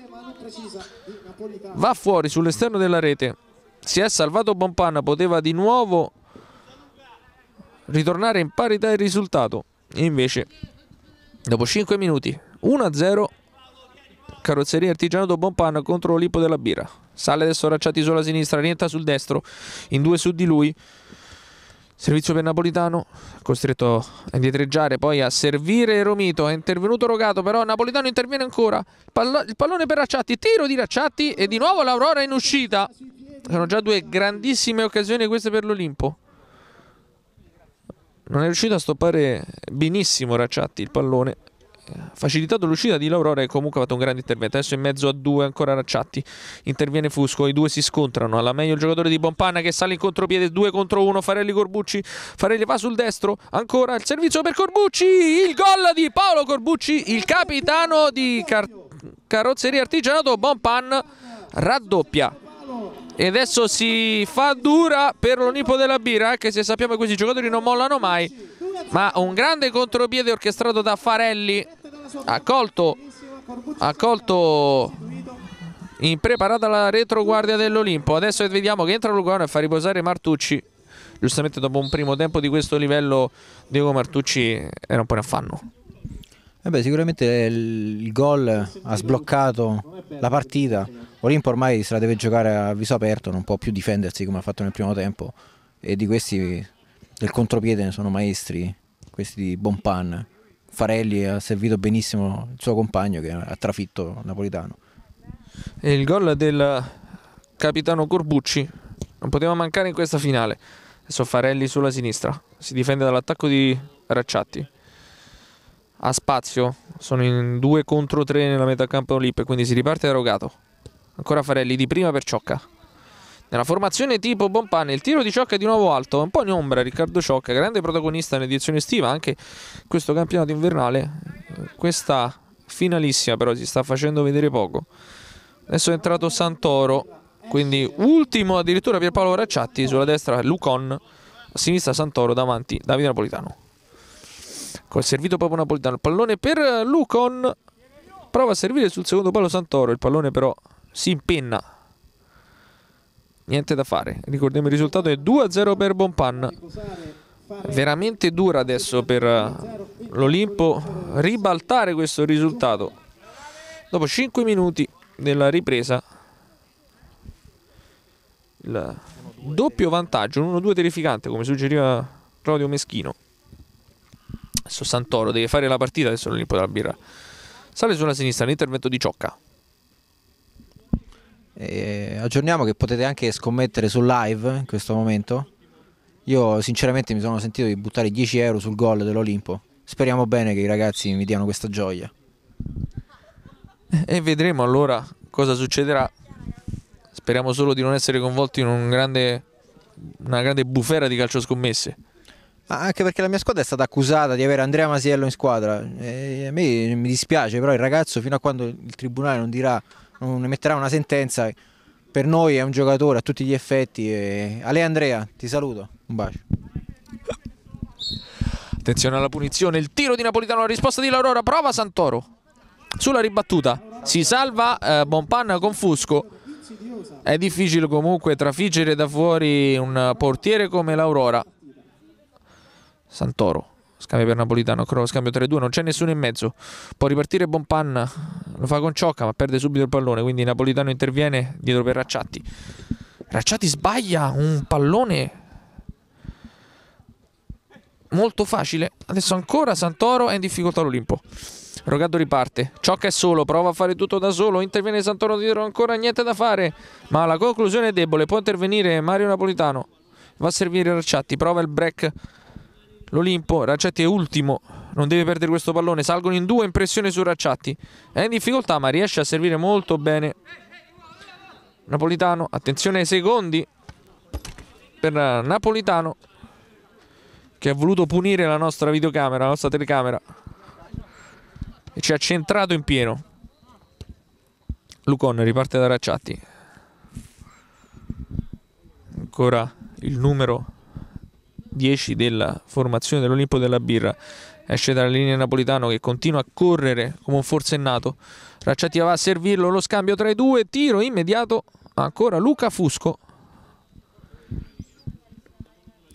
va fuori sull'esterno della rete. Si è salvato Bompanna, Poteva di nuovo ritornare in parità il risultato. E invece, dopo 5 minuti, 1-0. Carrozzeria Artigiano do Bonpanna contro Olippo della Birra. Sale adesso Racciati sulla sinistra, rientra sul destro, in due su di lui. Servizio per Napolitano, costretto a indietreggiare, poi a servire Romito, è intervenuto Rogato, però Napolitano interviene ancora, il pallone per Racciatti, tiro di Racciatti e di nuovo l'Aurora in uscita. Sono già due grandissime occasioni queste per l'Olimpo. Non è riuscito a stoppare benissimo Racciatti il pallone, facilitato l'uscita di Laurora e comunque ha fatto un grande intervento adesso in mezzo a due ancora Racciatti interviene Fusco i due si scontrano alla meglio il giocatore di Bompanna che sale in contropiede 2 contro 1 Farelli Corbucci Farelli va sul destro ancora il servizio per Corbucci il gol di Paolo Corbucci il capitano di car carrozzeria artigianato Bompan raddoppia e adesso si fa dura per l'Onipo della Birra, anche se sappiamo che questi giocatori non mollano mai ma un grande contropiede orchestrato da Farelli accolto, colto, ha impreparata la retroguardia dell'Olimpo adesso vediamo che entra Lugano e fa riposare Martucci giustamente dopo un primo tempo di questo livello Diego Martucci era un po' in affanno eh beh, sicuramente il gol ha sbloccato la partita Olimpo ormai se la deve giocare a viso aperto non può più difendersi come ha fatto nel primo tempo e di questi del contropiede ne sono maestri, questi di Bonpan. Farelli ha servito benissimo il suo compagno che ha trafitto Napolitano. E il gol del capitano Corbucci non poteva mancare in questa finale. Adesso Farelli sulla sinistra, si difende dall'attacco di Racciatti. Ha spazio, sono in 2 contro 3 nella metà campo Lippe, quindi si riparte da Rogato. Ancora Farelli di prima per Ciocca. Nella formazione tipo Bompane il tiro di Ciocca è di nuovo alto, un po' in ombra Riccardo Ciocca, grande protagonista nell'edizione estiva anche questo campionato invernale. Questa finalissima però si sta facendo vedere poco. Adesso è entrato Santoro, quindi ultimo addirittura Pierpaolo Racciatti, sulla destra Lucon, a sinistra Santoro, davanti Davide Napolitano. Col servito proprio Napolitano, il pallone per Lucon, prova a servire sul secondo palo Santoro, il pallone però si impenna niente da fare. Ricordiamo il risultato è 2-0 per Bonpanna. Veramente dura adesso per eh, l'Olimpo ribaltare questo risultato. Dopo 5 minuti della ripresa il doppio vantaggio, un 1-2 terrificante come suggeriva Claudio Meschino. Adesso Santoro deve fare la partita, adesso l'Olimpo della Birra. Sale sulla sinistra l'intervento di Ciocca. E aggiorniamo che potete anche scommettere sul live in questo momento. Io sinceramente mi sono sentito di buttare 10 euro sul gol dell'Olimpo. Speriamo bene che i ragazzi mi diano questa gioia. E vedremo allora cosa succederà. Speriamo solo di non essere coinvolti in un grande, una grande bufera di calcio scommesse. Ma anche perché la mia squadra è stata accusata di avere Andrea Masiello in squadra. E a me mi dispiace, però il ragazzo fino a quando il tribunale non dirà non emetterà una sentenza. Per noi è un giocatore a tutti gli effetti. E... A lei Andrea, ti saluto, un bacio. Attenzione alla punizione, il tiro di Napolitano, la risposta di Laurora, prova Santoro. Sulla ribattuta si salva eh, Bonpanna con Fusco. È difficile comunque trafiggere da fuori un portiere come l'Aurora. Santoro Scambio per Napolitano, Cross, scambio 3-2, non c'è nessuno in mezzo. Può ripartire Bonpanna, lo fa con Ciocca, ma perde subito il pallone. Quindi Napolitano interviene dietro per Racciatti. Racciatti sbaglia un pallone molto facile. Adesso ancora Santoro è in difficoltà l'Olimpo. Rogato riparte, Ciocca è solo, prova a fare tutto da solo, interviene Santoro dietro, ancora niente da fare, ma la conclusione è debole, può intervenire Mario Napolitano, va a servire Racciatti, prova il break l'Olimpo, Racciatti è ultimo, non deve perdere questo pallone, salgono in due in pressione su Racciatti, è in difficoltà ma riesce a servire molto bene Napolitano, attenzione ai secondi per Napolitano che ha voluto punire la nostra videocamera, la nostra telecamera e ci ha centrato in pieno Lucon riparte da Racciatti ancora il numero 10 della formazione dell'Olimpo della Birra esce dalla linea Napolitano che continua a correre come un forsennato Racciatia va a servirlo lo scambio tra i due tiro immediato ancora Luca Fusco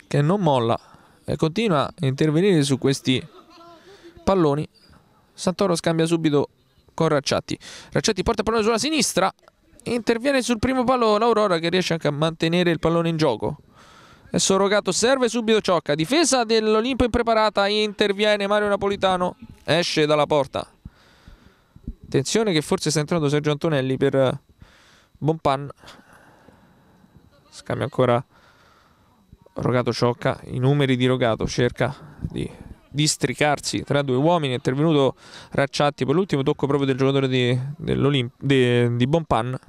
che non molla e continua a intervenire su questi palloni Santoro scambia subito con Racciatti. Racciatti porta il pallone sulla sinistra interviene sul primo pallone, l'Aurora che riesce anche a mantenere il pallone in gioco Sorrogato serve subito Ciocca. Difesa dell'Olimpo impreparata, interviene Mario Napolitano. Esce dalla porta. Attenzione che forse sta entrando Sergio Antonelli per eh, Bonpan. Scambia ancora Rogato Ciocca. I numeri di Rogato cerca di districarsi tra due uomini. È intervenuto Racciatti per l'ultimo tocco proprio del giocatore di, di Bonpan.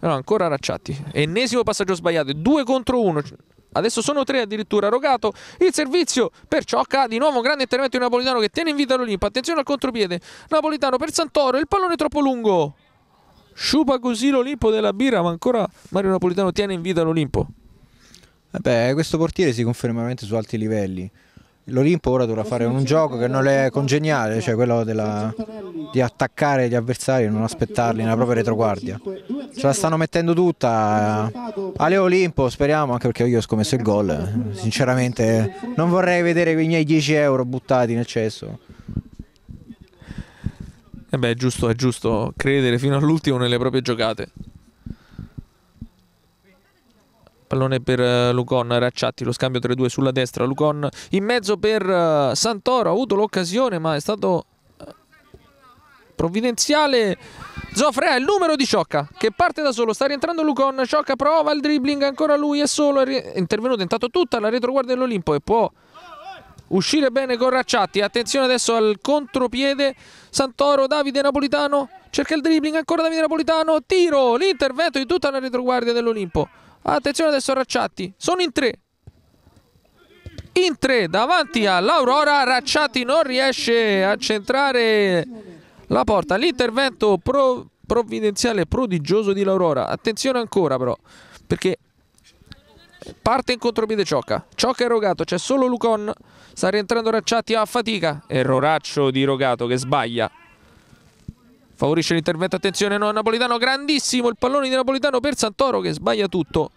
No, ancora Racciatti. Ennesimo passaggio sbagliato, 2 contro 1. Adesso sono 3 addirittura, rogato il servizio per Ciocca, di nuovo un grande intervento di Napolitano che tiene in vita l'Olimpo, attenzione al contropiede, Napolitano per Santoro, il pallone è troppo lungo. Sciupa così l'Olimpo della birra, ma ancora Mario Napolitano tiene in vita l'Olimpo. Vabbè, eh questo portiere si conferma veramente su alti livelli l'Olimpo ora dovrà fare un gioco che non le è congeniale, cioè quello della, di attaccare gli avversari e non aspettarli nella propria retroguardia. Ce la stanno mettendo tutta eh. Ale Olimpo, speriamo, anche perché io ho scommesso il gol. Eh. Sinceramente non vorrei vedere i miei 10 euro buttati nel cesso. E eh beh, è giusto, è giusto credere fino all'ultimo nelle proprie giocate pallone per eh, Lugon, Racciatti, lo scambio tra i due sulla destra, Lugon in mezzo per eh, Santoro, ha avuto l'occasione ma è stato eh, provvidenziale Zofrea il numero di Ciocca che parte da solo, sta rientrando Lucon, Ciocca prova il dribbling, ancora lui è solo, è intervenuto intanto tutta la retroguardia dell'Olimpo e può uscire bene con Racciatti, attenzione adesso al contropiede, Santoro, Davide Napolitano, cerca il dribbling, ancora Davide Napolitano, tiro, l'intervento di tutta la retroguardia dell'Olimpo. Attenzione adesso Racciatti, sono in tre. In tre davanti all'Aurora, Racciatti non riesce a centrare la porta. L'intervento pro provvidenziale prodigioso di l'Aurora. Attenzione ancora però, perché parte in contropiede Ciocca. Ciocca è Rogato, c'è solo Lucon. Sta rientrando Racciatti a fatica. Erroraccio di Rogato che sbaglia favorisce l'intervento, attenzione no, Napolitano, grandissimo il pallone di Napolitano per Santoro che sbaglia tutto.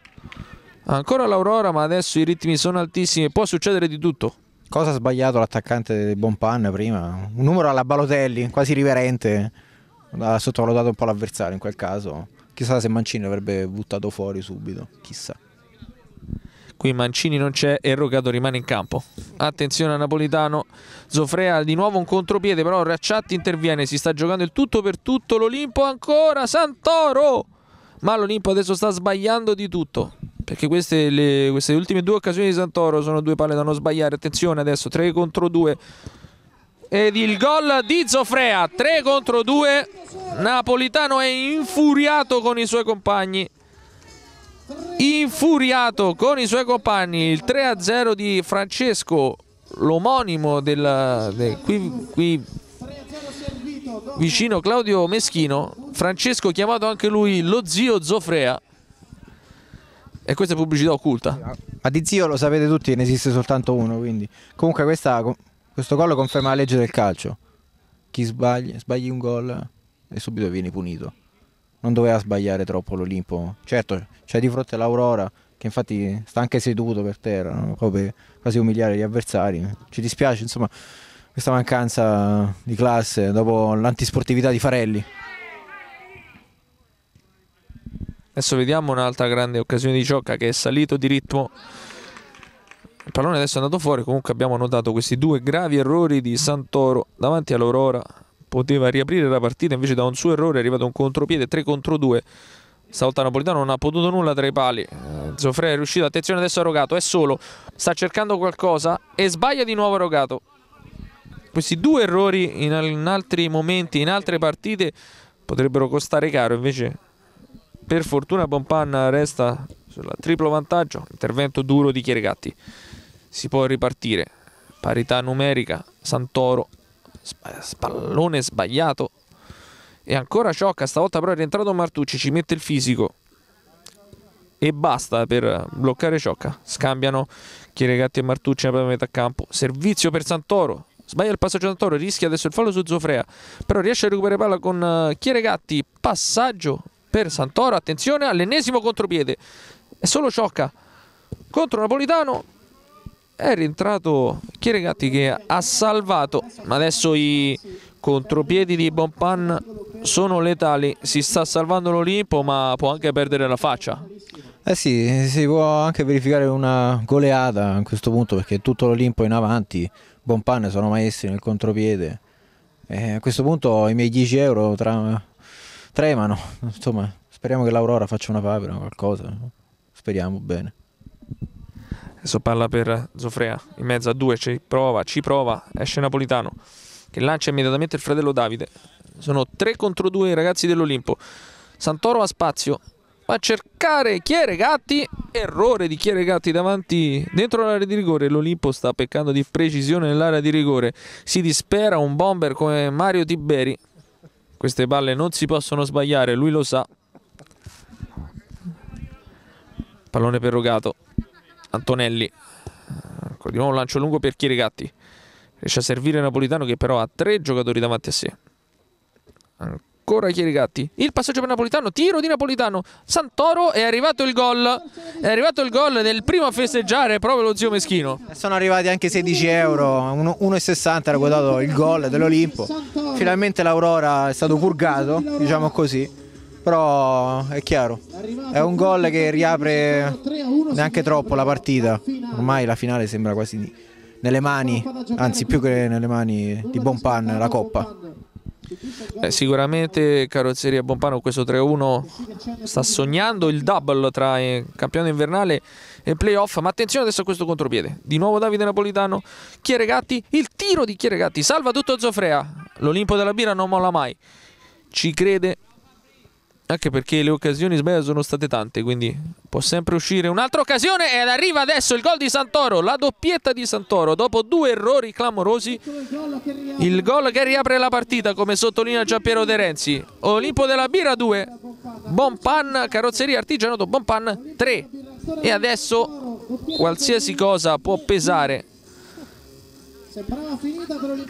Ancora l'Aurora ma adesso i ritmi sono altissimi, e può succedere di tutto. Cosa ha sbagliato l'attaccante di Bonpan prima? Un numero alla Balotelli, quasi riverente, ha sottovalutato un po' l'avversario in quel caso. Chissà se Mancini l'avrebbe buttato fuori subito, chissà. Qui Mancini non c'è e Rogato rimane in campo. Attenzione a Napolitano, Zofrea di nuovo un contropiede, però Racciatti interviene, si sta giocando il tutto per tutto, l'Olimpo ancora, Santoro! Ma l'Olimpo adesso sta sbagliando di tutto, perché queste, le, queste ultime due occasioni di Santoro sono due palle da non sbagliare, attenzione adesso, 3 contro 2. Ed il gol di Zofrea, 3 contro 2, Napolitano è infuriato con i suoi compagni infuriato con i suoi compagni il 3-0 di Francesco l'omonimo del, del qui, qui, vicino Claudio Meschino Francesco chiamato anche lui lo zio Zofrea e questa è pubblicità occulta ma di zio lo sapete tutti ne esiste soltanto uno quindi comunque questa, questo gol conferma la legge del calcio chi sbaglia, sbagli un gol e subito vieni punito non doveva sbagliare troppo l'Olimpo. Certo, c'è di fronte l'Aurora, che infatti sta anche seduto per terra, no? per quasi umiliare gli avversari. Ci dispiace, insomma, questa mancanza di classe dopo l'antisportività di Farelli. Adesso vediamo un'altra grande occasione di gioca che è salito di ritmo. Il pallone adesso è andato fuori, comunque abbiamo notato questi due gravi errori di Santoro davanti all'Aurora poteva riaprire la partita invece da un suo errore è arrivato un contropiede 3 contro 2 Salta Napolitano non ha potuto nulla tra i pali eh, Zofre è riuscito, attenzione adesso a Rogato è solo, sta cercando qualcosa e sbaglia di nuovo Rogato questi due errori in, altri momenti, in altre partite potrebbero costare caro invece per fortuna Pompanna resta sul triplo vantaggio intervento duro di Chiergatti si può ripartire parità numerica Santoro spallone sbagliato. E ancora Ciocca, stavolta però è rientrato Martucci, ci mette il fisico. E basta per bloccare Ciocca. Scambiano Chieregatti e Martucci nella metà campo. Servizio per Santoro. Sbaglia il passaggio Santoro, rischia adesso il fallo su Zofrea. Però riesce a recuperare palla con eh, Chieregatti. Passaggio per Santoro. Attenzione all'ennesimo contropiede. È solo Ciocca contro Napolitano è rientrato Chieregatti che ha salvato ma adesso i contropiedi di Bonpan sono letali si sta salvando l'Olimpo ma può anche perdere la faccia eh sì, si può anche verificare una goleata a questo punto perché tutto l'Olimpo è in avanti Bonpan sono maestri nel contropiede e a questo punto i miei 10 euro tra... tremano insomma speriamo che l'Aurora faccia una papera o qualcosa speriamo bene Adesso palla per Zofrea, in mezzo a due, ci prova, ci prova, esce Napolitano che lancia immediatamente il fratello Davide. Sono 3 contro 2 i ragazzi dell'Olimpo. Santoro ha spazio, va a cercare Chiere Gatti errore di Chiere Gatti davanti dentro l'area di rigore, l'Olimpo sta peccando di precisione nell'area di rigore, si dispera un bomber come Mario Tiberi, queste palle non si possono sbagliare, lui lo sa. Pallone per Rogato, Antonelli ecco, di nuovo lancio lungo per Chirigatti riesce a servire Napolitano che però ha tre giocatori davanti a sé ancora Chierigatti il passaggio per Napolitano tiro di Napolitano Santoro è arrivato il gol è arrivato il gol del primo a festeggiare proprio lo zio Meschino sono arrivati anche 16 euro 1,60 era quotato il gol dell'Olimpo finalmente l'Aurora è stato purgato diciamo così però è chiaro, è un gol che riapre neanche troppo la partita, ormai la finale sembra quasi nelle mani, anzi più che nelle mani di Bonpan, la Coppa. Eh, sicuramente Carrozzeria Bompano questo 3-1 sta sognando il double tra eh, campione invernale e playoff ma attenzione adesso a questo contropiede di nuovo Davide Napolitano Chieregatti il tiro di Chieregatti salva tutto Zofrea l'Olimpo della Bira non molla mai ci crede anche perché le occasioni sbagliate sono state tante, quindi può sempre uscire un'altra occasione ed arriva adesso il gol di Santoro, la doppietta di Santoro dopo due errori clamorosi, il gol che riapre la partita come sottolinea Giampiero De Renzi, Olimpo della Bira 2, Bonpan, carrozzeria artigianato Bonpan 3 e adesso qualsiasi cosa può pesare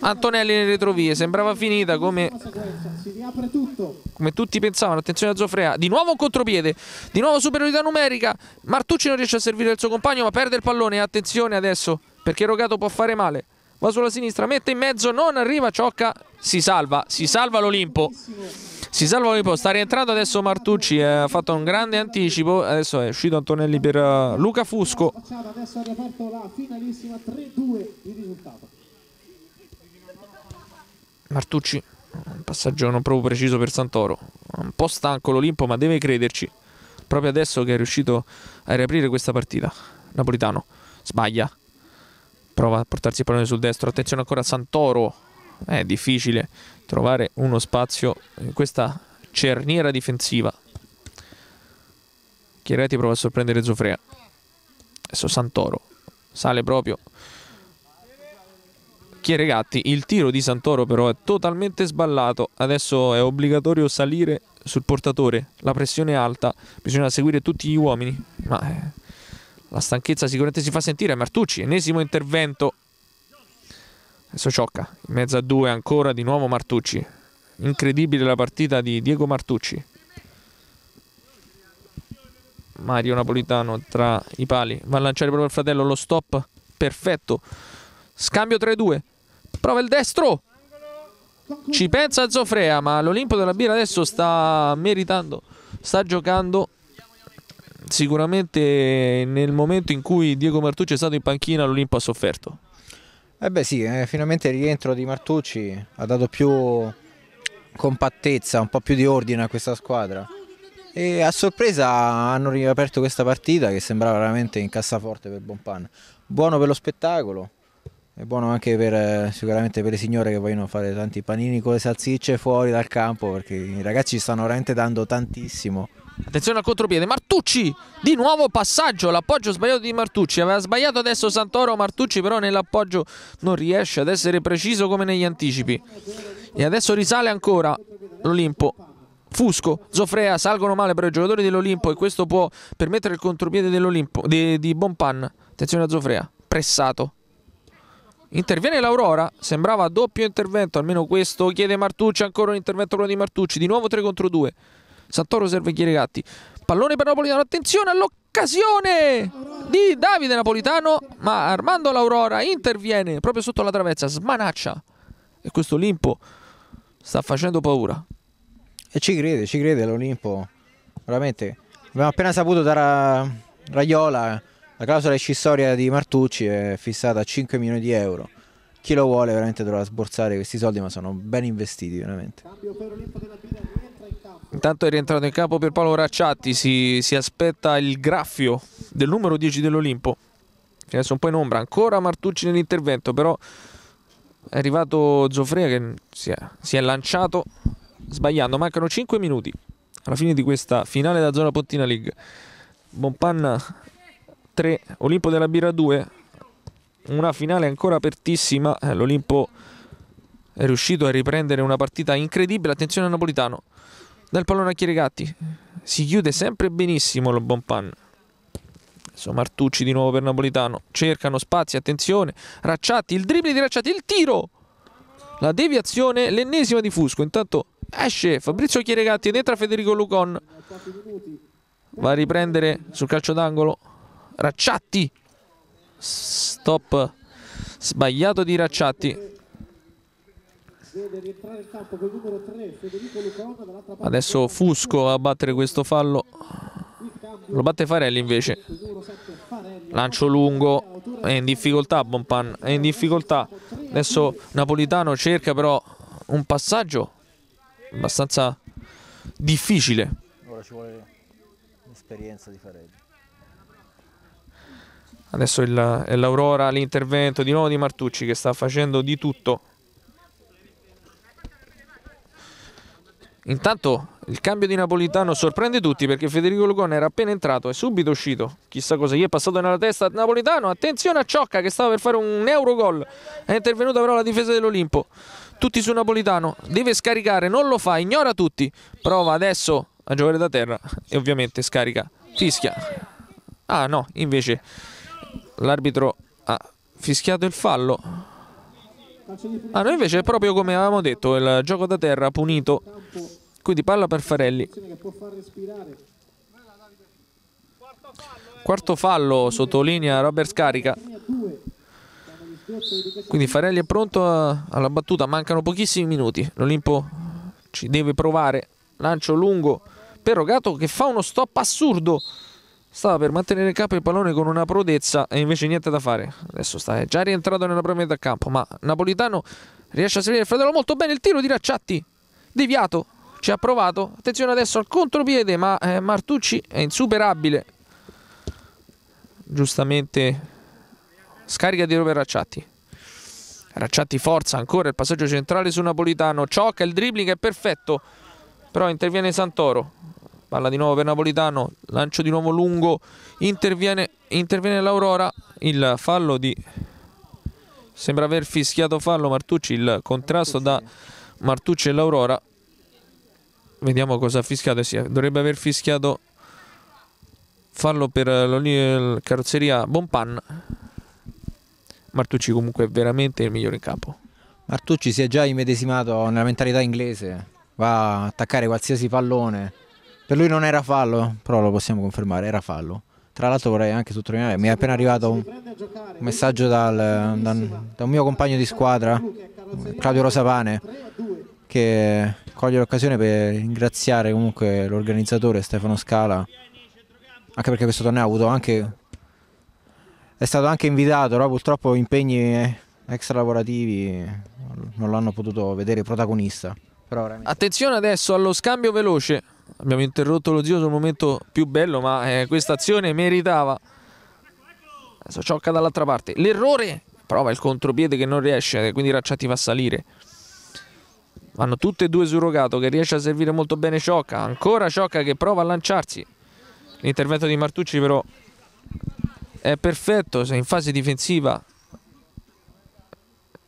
Antonelli nelle retrovie, sembrava finita come, come tutti pensavano. Attenzione a Zofrea, di nuovo un contropiede, di nuovo superiorità numerica. Martucci non riesce a servire il suo compagno ma perde il pallone. Attenzione adesso perché Rogato può fare male. Va sulla sinistra, mette in mezzo, non arriva Ciocca, si salva, si salva l'Olimpo. Si salva l'Olimpo, sta rientrando adesso Martucci, eh, ha fatto un grande anticipo, adesso è uscito Antonelli per eh, Luca Fusco. Adesso ha riaperto la finalissima 3-2 il risultato. Martucci, un passaggio non proprio preciso per Santoro. Un po' stanco l'Olimpo, ma deve crederci. Proprio adesso che è riuscito a riaprire questa partita. Napolitano sbaglia. Prova a portarsi il pallone sul destro. Attenzione ancora a Santoro. È difficile trovare uno spazio in questa cerniera difensiva. Chiaretti prova a sorprendere Zofrea. Adesso Santoro sale proprio bicchiere gatti. Il tiro di Santoro però è totalmente sballato. Adesso è obbligatorio salire sul portatore. La pressione è alta, bisogna seguire tutti gli uomini. Ma eh, la stanchezza sicuramente si fa sentire. Martucci, ennesimo intervento. Adesso ciocca, in mezzo a due ancora di nuovo Martucci. Incredibile la partita di Diego Martucci. Mario Napolitano tra i pali. Va a lanciare proprio il fratello lo stop perfetto. Scambio tra i due. Prova il destro. Ci pensa Zofrea, ma l'Olimpo della Birra adesso sta meritando, sta giocando sicuramente nel momento in cui Diego Martucci è stato in panchina l'Olimpo ha sofferto. Eh beh sì, eh, finalmente il rientro di Martucci ha dato più compattezza, un po' più di ordine a questa squadra e a sorpresa hanno riaperto questa partita che sembrava veramente in cassaforte per Bonpan. Buono per lo spettacolo, è buono anche per, sicuramente per le signore che vogliono fare tanti panini con le salsicce fuori dal campo perché i ragazzi stanno veramente dando tantissimo. Attenzione al contropiede, Martucci, di nuovo passaggio, l'appoggio sbagliato di Martucci, aveva sbagliato adesso Santoro, Martucci però nell'appoggio non riesce ad essere preciso come negli anticipi. E adesso risale ancora l'Olimpo, Fusco, Zofrea, salgono male per i giocatori dell'Olimpo e questo può permettere il contropiede di, di Bonpan. Attenzione a Zofrea, pressato, Interviene l'Aurora, sembrava doppio intervento, almeno questo chiede Martucci, ancora un intervento quello di Martucci, di nuovo 3 contro 2. Santoro serve Chieregatti, pallone per Napolitano, attenzione all'occasione di Davide Napolitano, ma Armando l'Aurora interviene proprio sotto la traversa, smanaccia e questo Olimpo sta facendo paura. E ci crede, ci crede l'Olimpo, veramente. Abbiamo appena saputo da Raiola la clausola escissoria di Martucci è fissata a 5 milioni di euro. Chi lo vuole veramente dovrà sborsare questi soldi, ma sono ben investiti veramente. Intanto è rientrato in campo per Paolo Racciatti, si, si aspetta il graffio del numero 10 dell'Olimpo. Adesso un po' in ombra, ancora Martucci nell'intervento, però è arrivato Zoffrea che si è, si è lanciato sbagliando. Mancano 5 minuti alla fine di questa finale da zona Pontina League. Bonpanna 3, Olimpo della Birra 2, una finale ancora apertissima, eh, l'Olimpo è riuscito a riprendere una partita incredibile, attenzione a Napolitano, dal pallone a Chierigatti, si chiude sempre benissimo lo Bonpan. Adesso Martucci di nuovo per Napolitano, cercano spazi, attenzione, Racciatti, il dribble di Racciatti, il tiro! La deviazione, l'ennesima di Fusco, intanto esce Fabrizio Chierigatti ed entra Federico Lucon. Va a riprendere sul calcio d'angolo Racciatti stop sbagliato di Racciatti adesso Fusco a battere questo fallo lo batte Farelli invece lancio lungo è in difficoltà Bonpan è in difficoltà adesso Napolitano cerca però un passaggio abbastanza difficile ora ci vuole l'esperienza di Farelli Adesso il, è l'Aurora l'intervento di nuovo di Martucci che sta facendo di tutto. Intanto il cambio di Napolitano sorprende tutti perché Federico Lugone era appena entrato, è subito uscito. Chissà cosa gli è passato nella testa Napolitano. Attenzione a Ciocca che stava per fare un Eurogol. È intervenuta però la difesa dell'Olimpo. Tutti su Napolitano. Deve scaricare, non lo fa, ignora tutti. Prova adesso a giocare da terra e ovviamente scarica. Fischia. Ah no, invece l'arbitro ha fischiato il fallo ah noi invece è proprio come avevamo detto il gioco da terra punito quindi palla per Farelli quarto fallo sottolinea Robert Scarica quindi Farelli è pronto alla battuta mancano pochissimi minuti l'Olimpo ci deve provare lancio lungo per Rogato che fa uno stop assurdo Stava per mantenere in campo il pallone con una prodezza e invece niente da fare. Adesso sta è già rientrato nella propria metà campo, ma Napolitano riesce a salire il fratello molto bene il tiro di Racciatti. Deviato, ci ha provato. Attenzione adesso al contropiede, ma eh, Martucci è insuperabile. Giustamente scarica di per Racciatti. Racciatti forza ancora il passaggio centrale su Napolitano. Ciocca, il dribbling è perfetto, però interviene Santoro palla di nuovo per Napolitano, lancio di nuovo lungo, interviene, interviene l'Aurora, il fallo di... sembra aver fischiato fallo Martucci, il contrasto da Martucci e l'Aurora, vediamo cosa ha fischiato, eh sì, dovrebbe aver fischiato fallo per la carrozzeria Bonpan, Martucci comunque è veramente il migliore in campo. Martucci si è già immedesimato nella mentalità inglese, va a attaccare qualsiasi pallone per lui non era fallo, però lo possiamo confermare, era fallo. Tra l'altro vorrei anche sottolineare, mi è appena arrivato un messaggio dal, dal, da un mio compagno di squadra, Claudio Rosapane, che coglie l'occasione per ringraziare comunque l'organizzatore Stefano Scala, anche perché questo torneo ha avuto anche... è stato anche invitato, però purtroppo impegni eh, extra lavorativi non l'hanno potuto vedere protagonista. Attenzione adesso allo scambio veloce abbiamo interrotto lo zio sul momento più bello ma eh, questa azione meritava adesso ciocca dall'altra parte l'errore prova il contropiede che non riesce quindi Racciati fa salire vanno tutte e due surrogato che riesce a servire molto bene Ciocca ancora Ciocca che prova a lanciarsi l'intervento di Martucci però è perfetto se in fase difensiva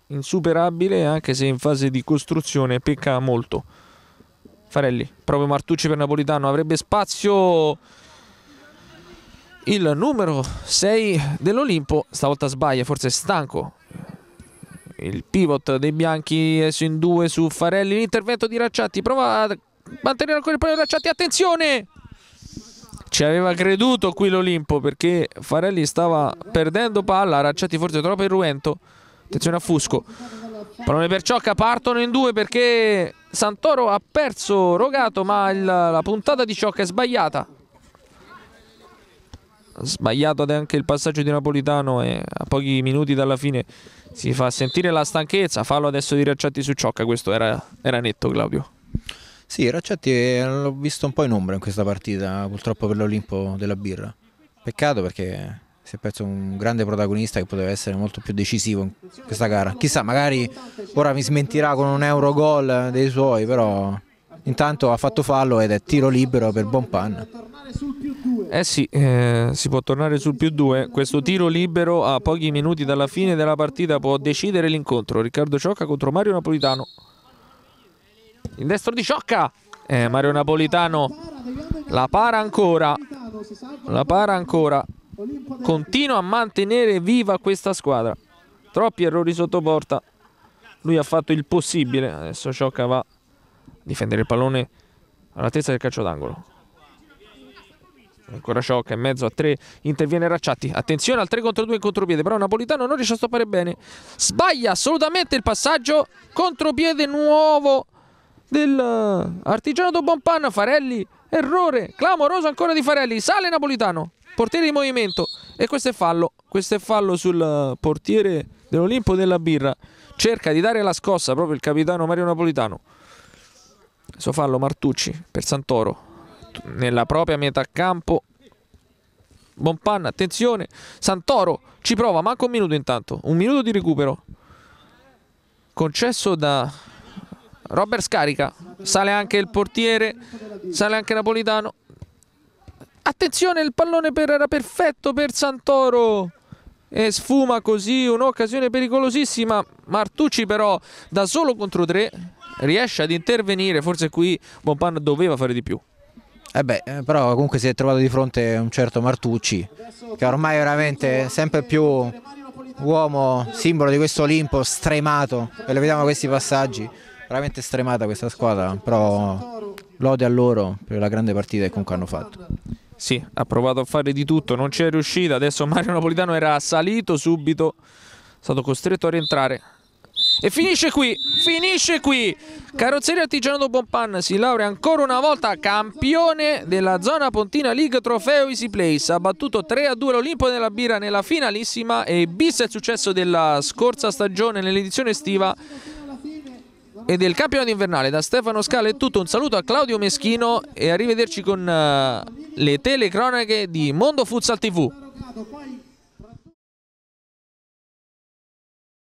insuperabile anche se in fase di costruzione pecca molto Farelli, proprio Martucci per Napolitano, avrebbe spazio il numero 6 dell'Olimpo, stavolta sbaglia, forse è stanco. Il pivot dei bianchi è su in due su Farelli, l'intervento di Racciatti, prova a mantenere ancora il pallone Racciatti, attenzione! Ci aveva creduto qui l'Olimpo perché Farelli stava perdendo palla, Racciatti forse troppo irruento, attenzione a Fusco, Pallone per Ciocca, partono in due perché Santoro ha perso Rogato ma il, la puntata di Ciocca è sbagliata. Sbagliato anche il passaggio di Napolitano e a pochi minuti dalla fine si fa sentire la stanchezza. Fallo adesso di Racciatti su Ciocca, questo era, era netto Claudio. Sì, Racciatti eh, l'ho visto un po' in ombra in questa partita, purtroppo per l'Olimpo della Birra. Peccato perché si è perso un grande protagonista che poteva essere molto più decisivo in questa gara. Chissà, magari ora mi smentirà con un euro gol dei suoi, però intanto ha fatto fallo ed è tiro libero per Bonpan. Eh sì, eh, si può tornare sul più 2. Questo tiro libero a pochi minuti dalla fine della partita può decidere l'incontro. Riccardo Ciocca contro Mario Napolitano. Il destro di Ciocca. Eh, Mario Napolitano la para ancora. La para ancora continua a mantenere viva questa squadra. Troppi errori sotto porta. Lui ha fatto il possibile. Adesso Ciocca va a difendere il pallone all'altezza del calcio d'angolo. Ancora Ciocca in mezzo a tre interviene Racciatti. Attenzione al 3 contro 2 in contropiede, però Napolitano non riesce a stoppare bene. Sbaglia assolutamente il passaggio. Contropiede nuovo dell'artigiano eh, Bonpanna, Farelli, errore, clamoroso ancora di Farelli, sale Napolitano, portiere di movimento e questo è fallo, questo è fallo sul eh, portiere dell'Olimpo della Birra, cerca di dare la scossa proprio il capitano Mario Napolitano, questo fallo Martucci per Santoro, nella propria metà campo Bonpanna, attenzione, Santoro ci prova, manca un minuto intanto, un minuto di recupero, concesso da Robert scarica, sale anche il portiere, sale anche Napolitano. Attenzione, il pallone per, era perfetto per Santoro. E sfuma così un'occasione pericolosissima. Martucci però da solo contro tre riesce ad intervenire. Forse qui Bonpan doveva fare di più. Eh beh, eh, però comunque si è trovato di fronte un certo Martucci che ormai è veramente sempre più uomo, simbolo di questo Olimpo stremato e lo vediamo questi passaggi veramente stremata questa squadra, però lode a loro per la grande partita che comunque hanno fatto. Sì, ha provato a fare di tutto, non ci è riuscita, adesso Mario Napolitano era salito subito, è stato costretto a rientrare. E finisce qui, finisce qui! Carrozzeria Artigianato Bonpan si laurea ancora una volta campione della zona Pontina League Trofeo Easy Place. Ha battuto 3-2 l'Olimpo della Birra nella finalissima e bis il successo della scorsa stagione nell'edizione estiva e del campionato invernale. Da Stefano Scala è tutto, un saluto a Claudio Meschino e arrivederci con uh, le telecronache di Mondo Futsal TV.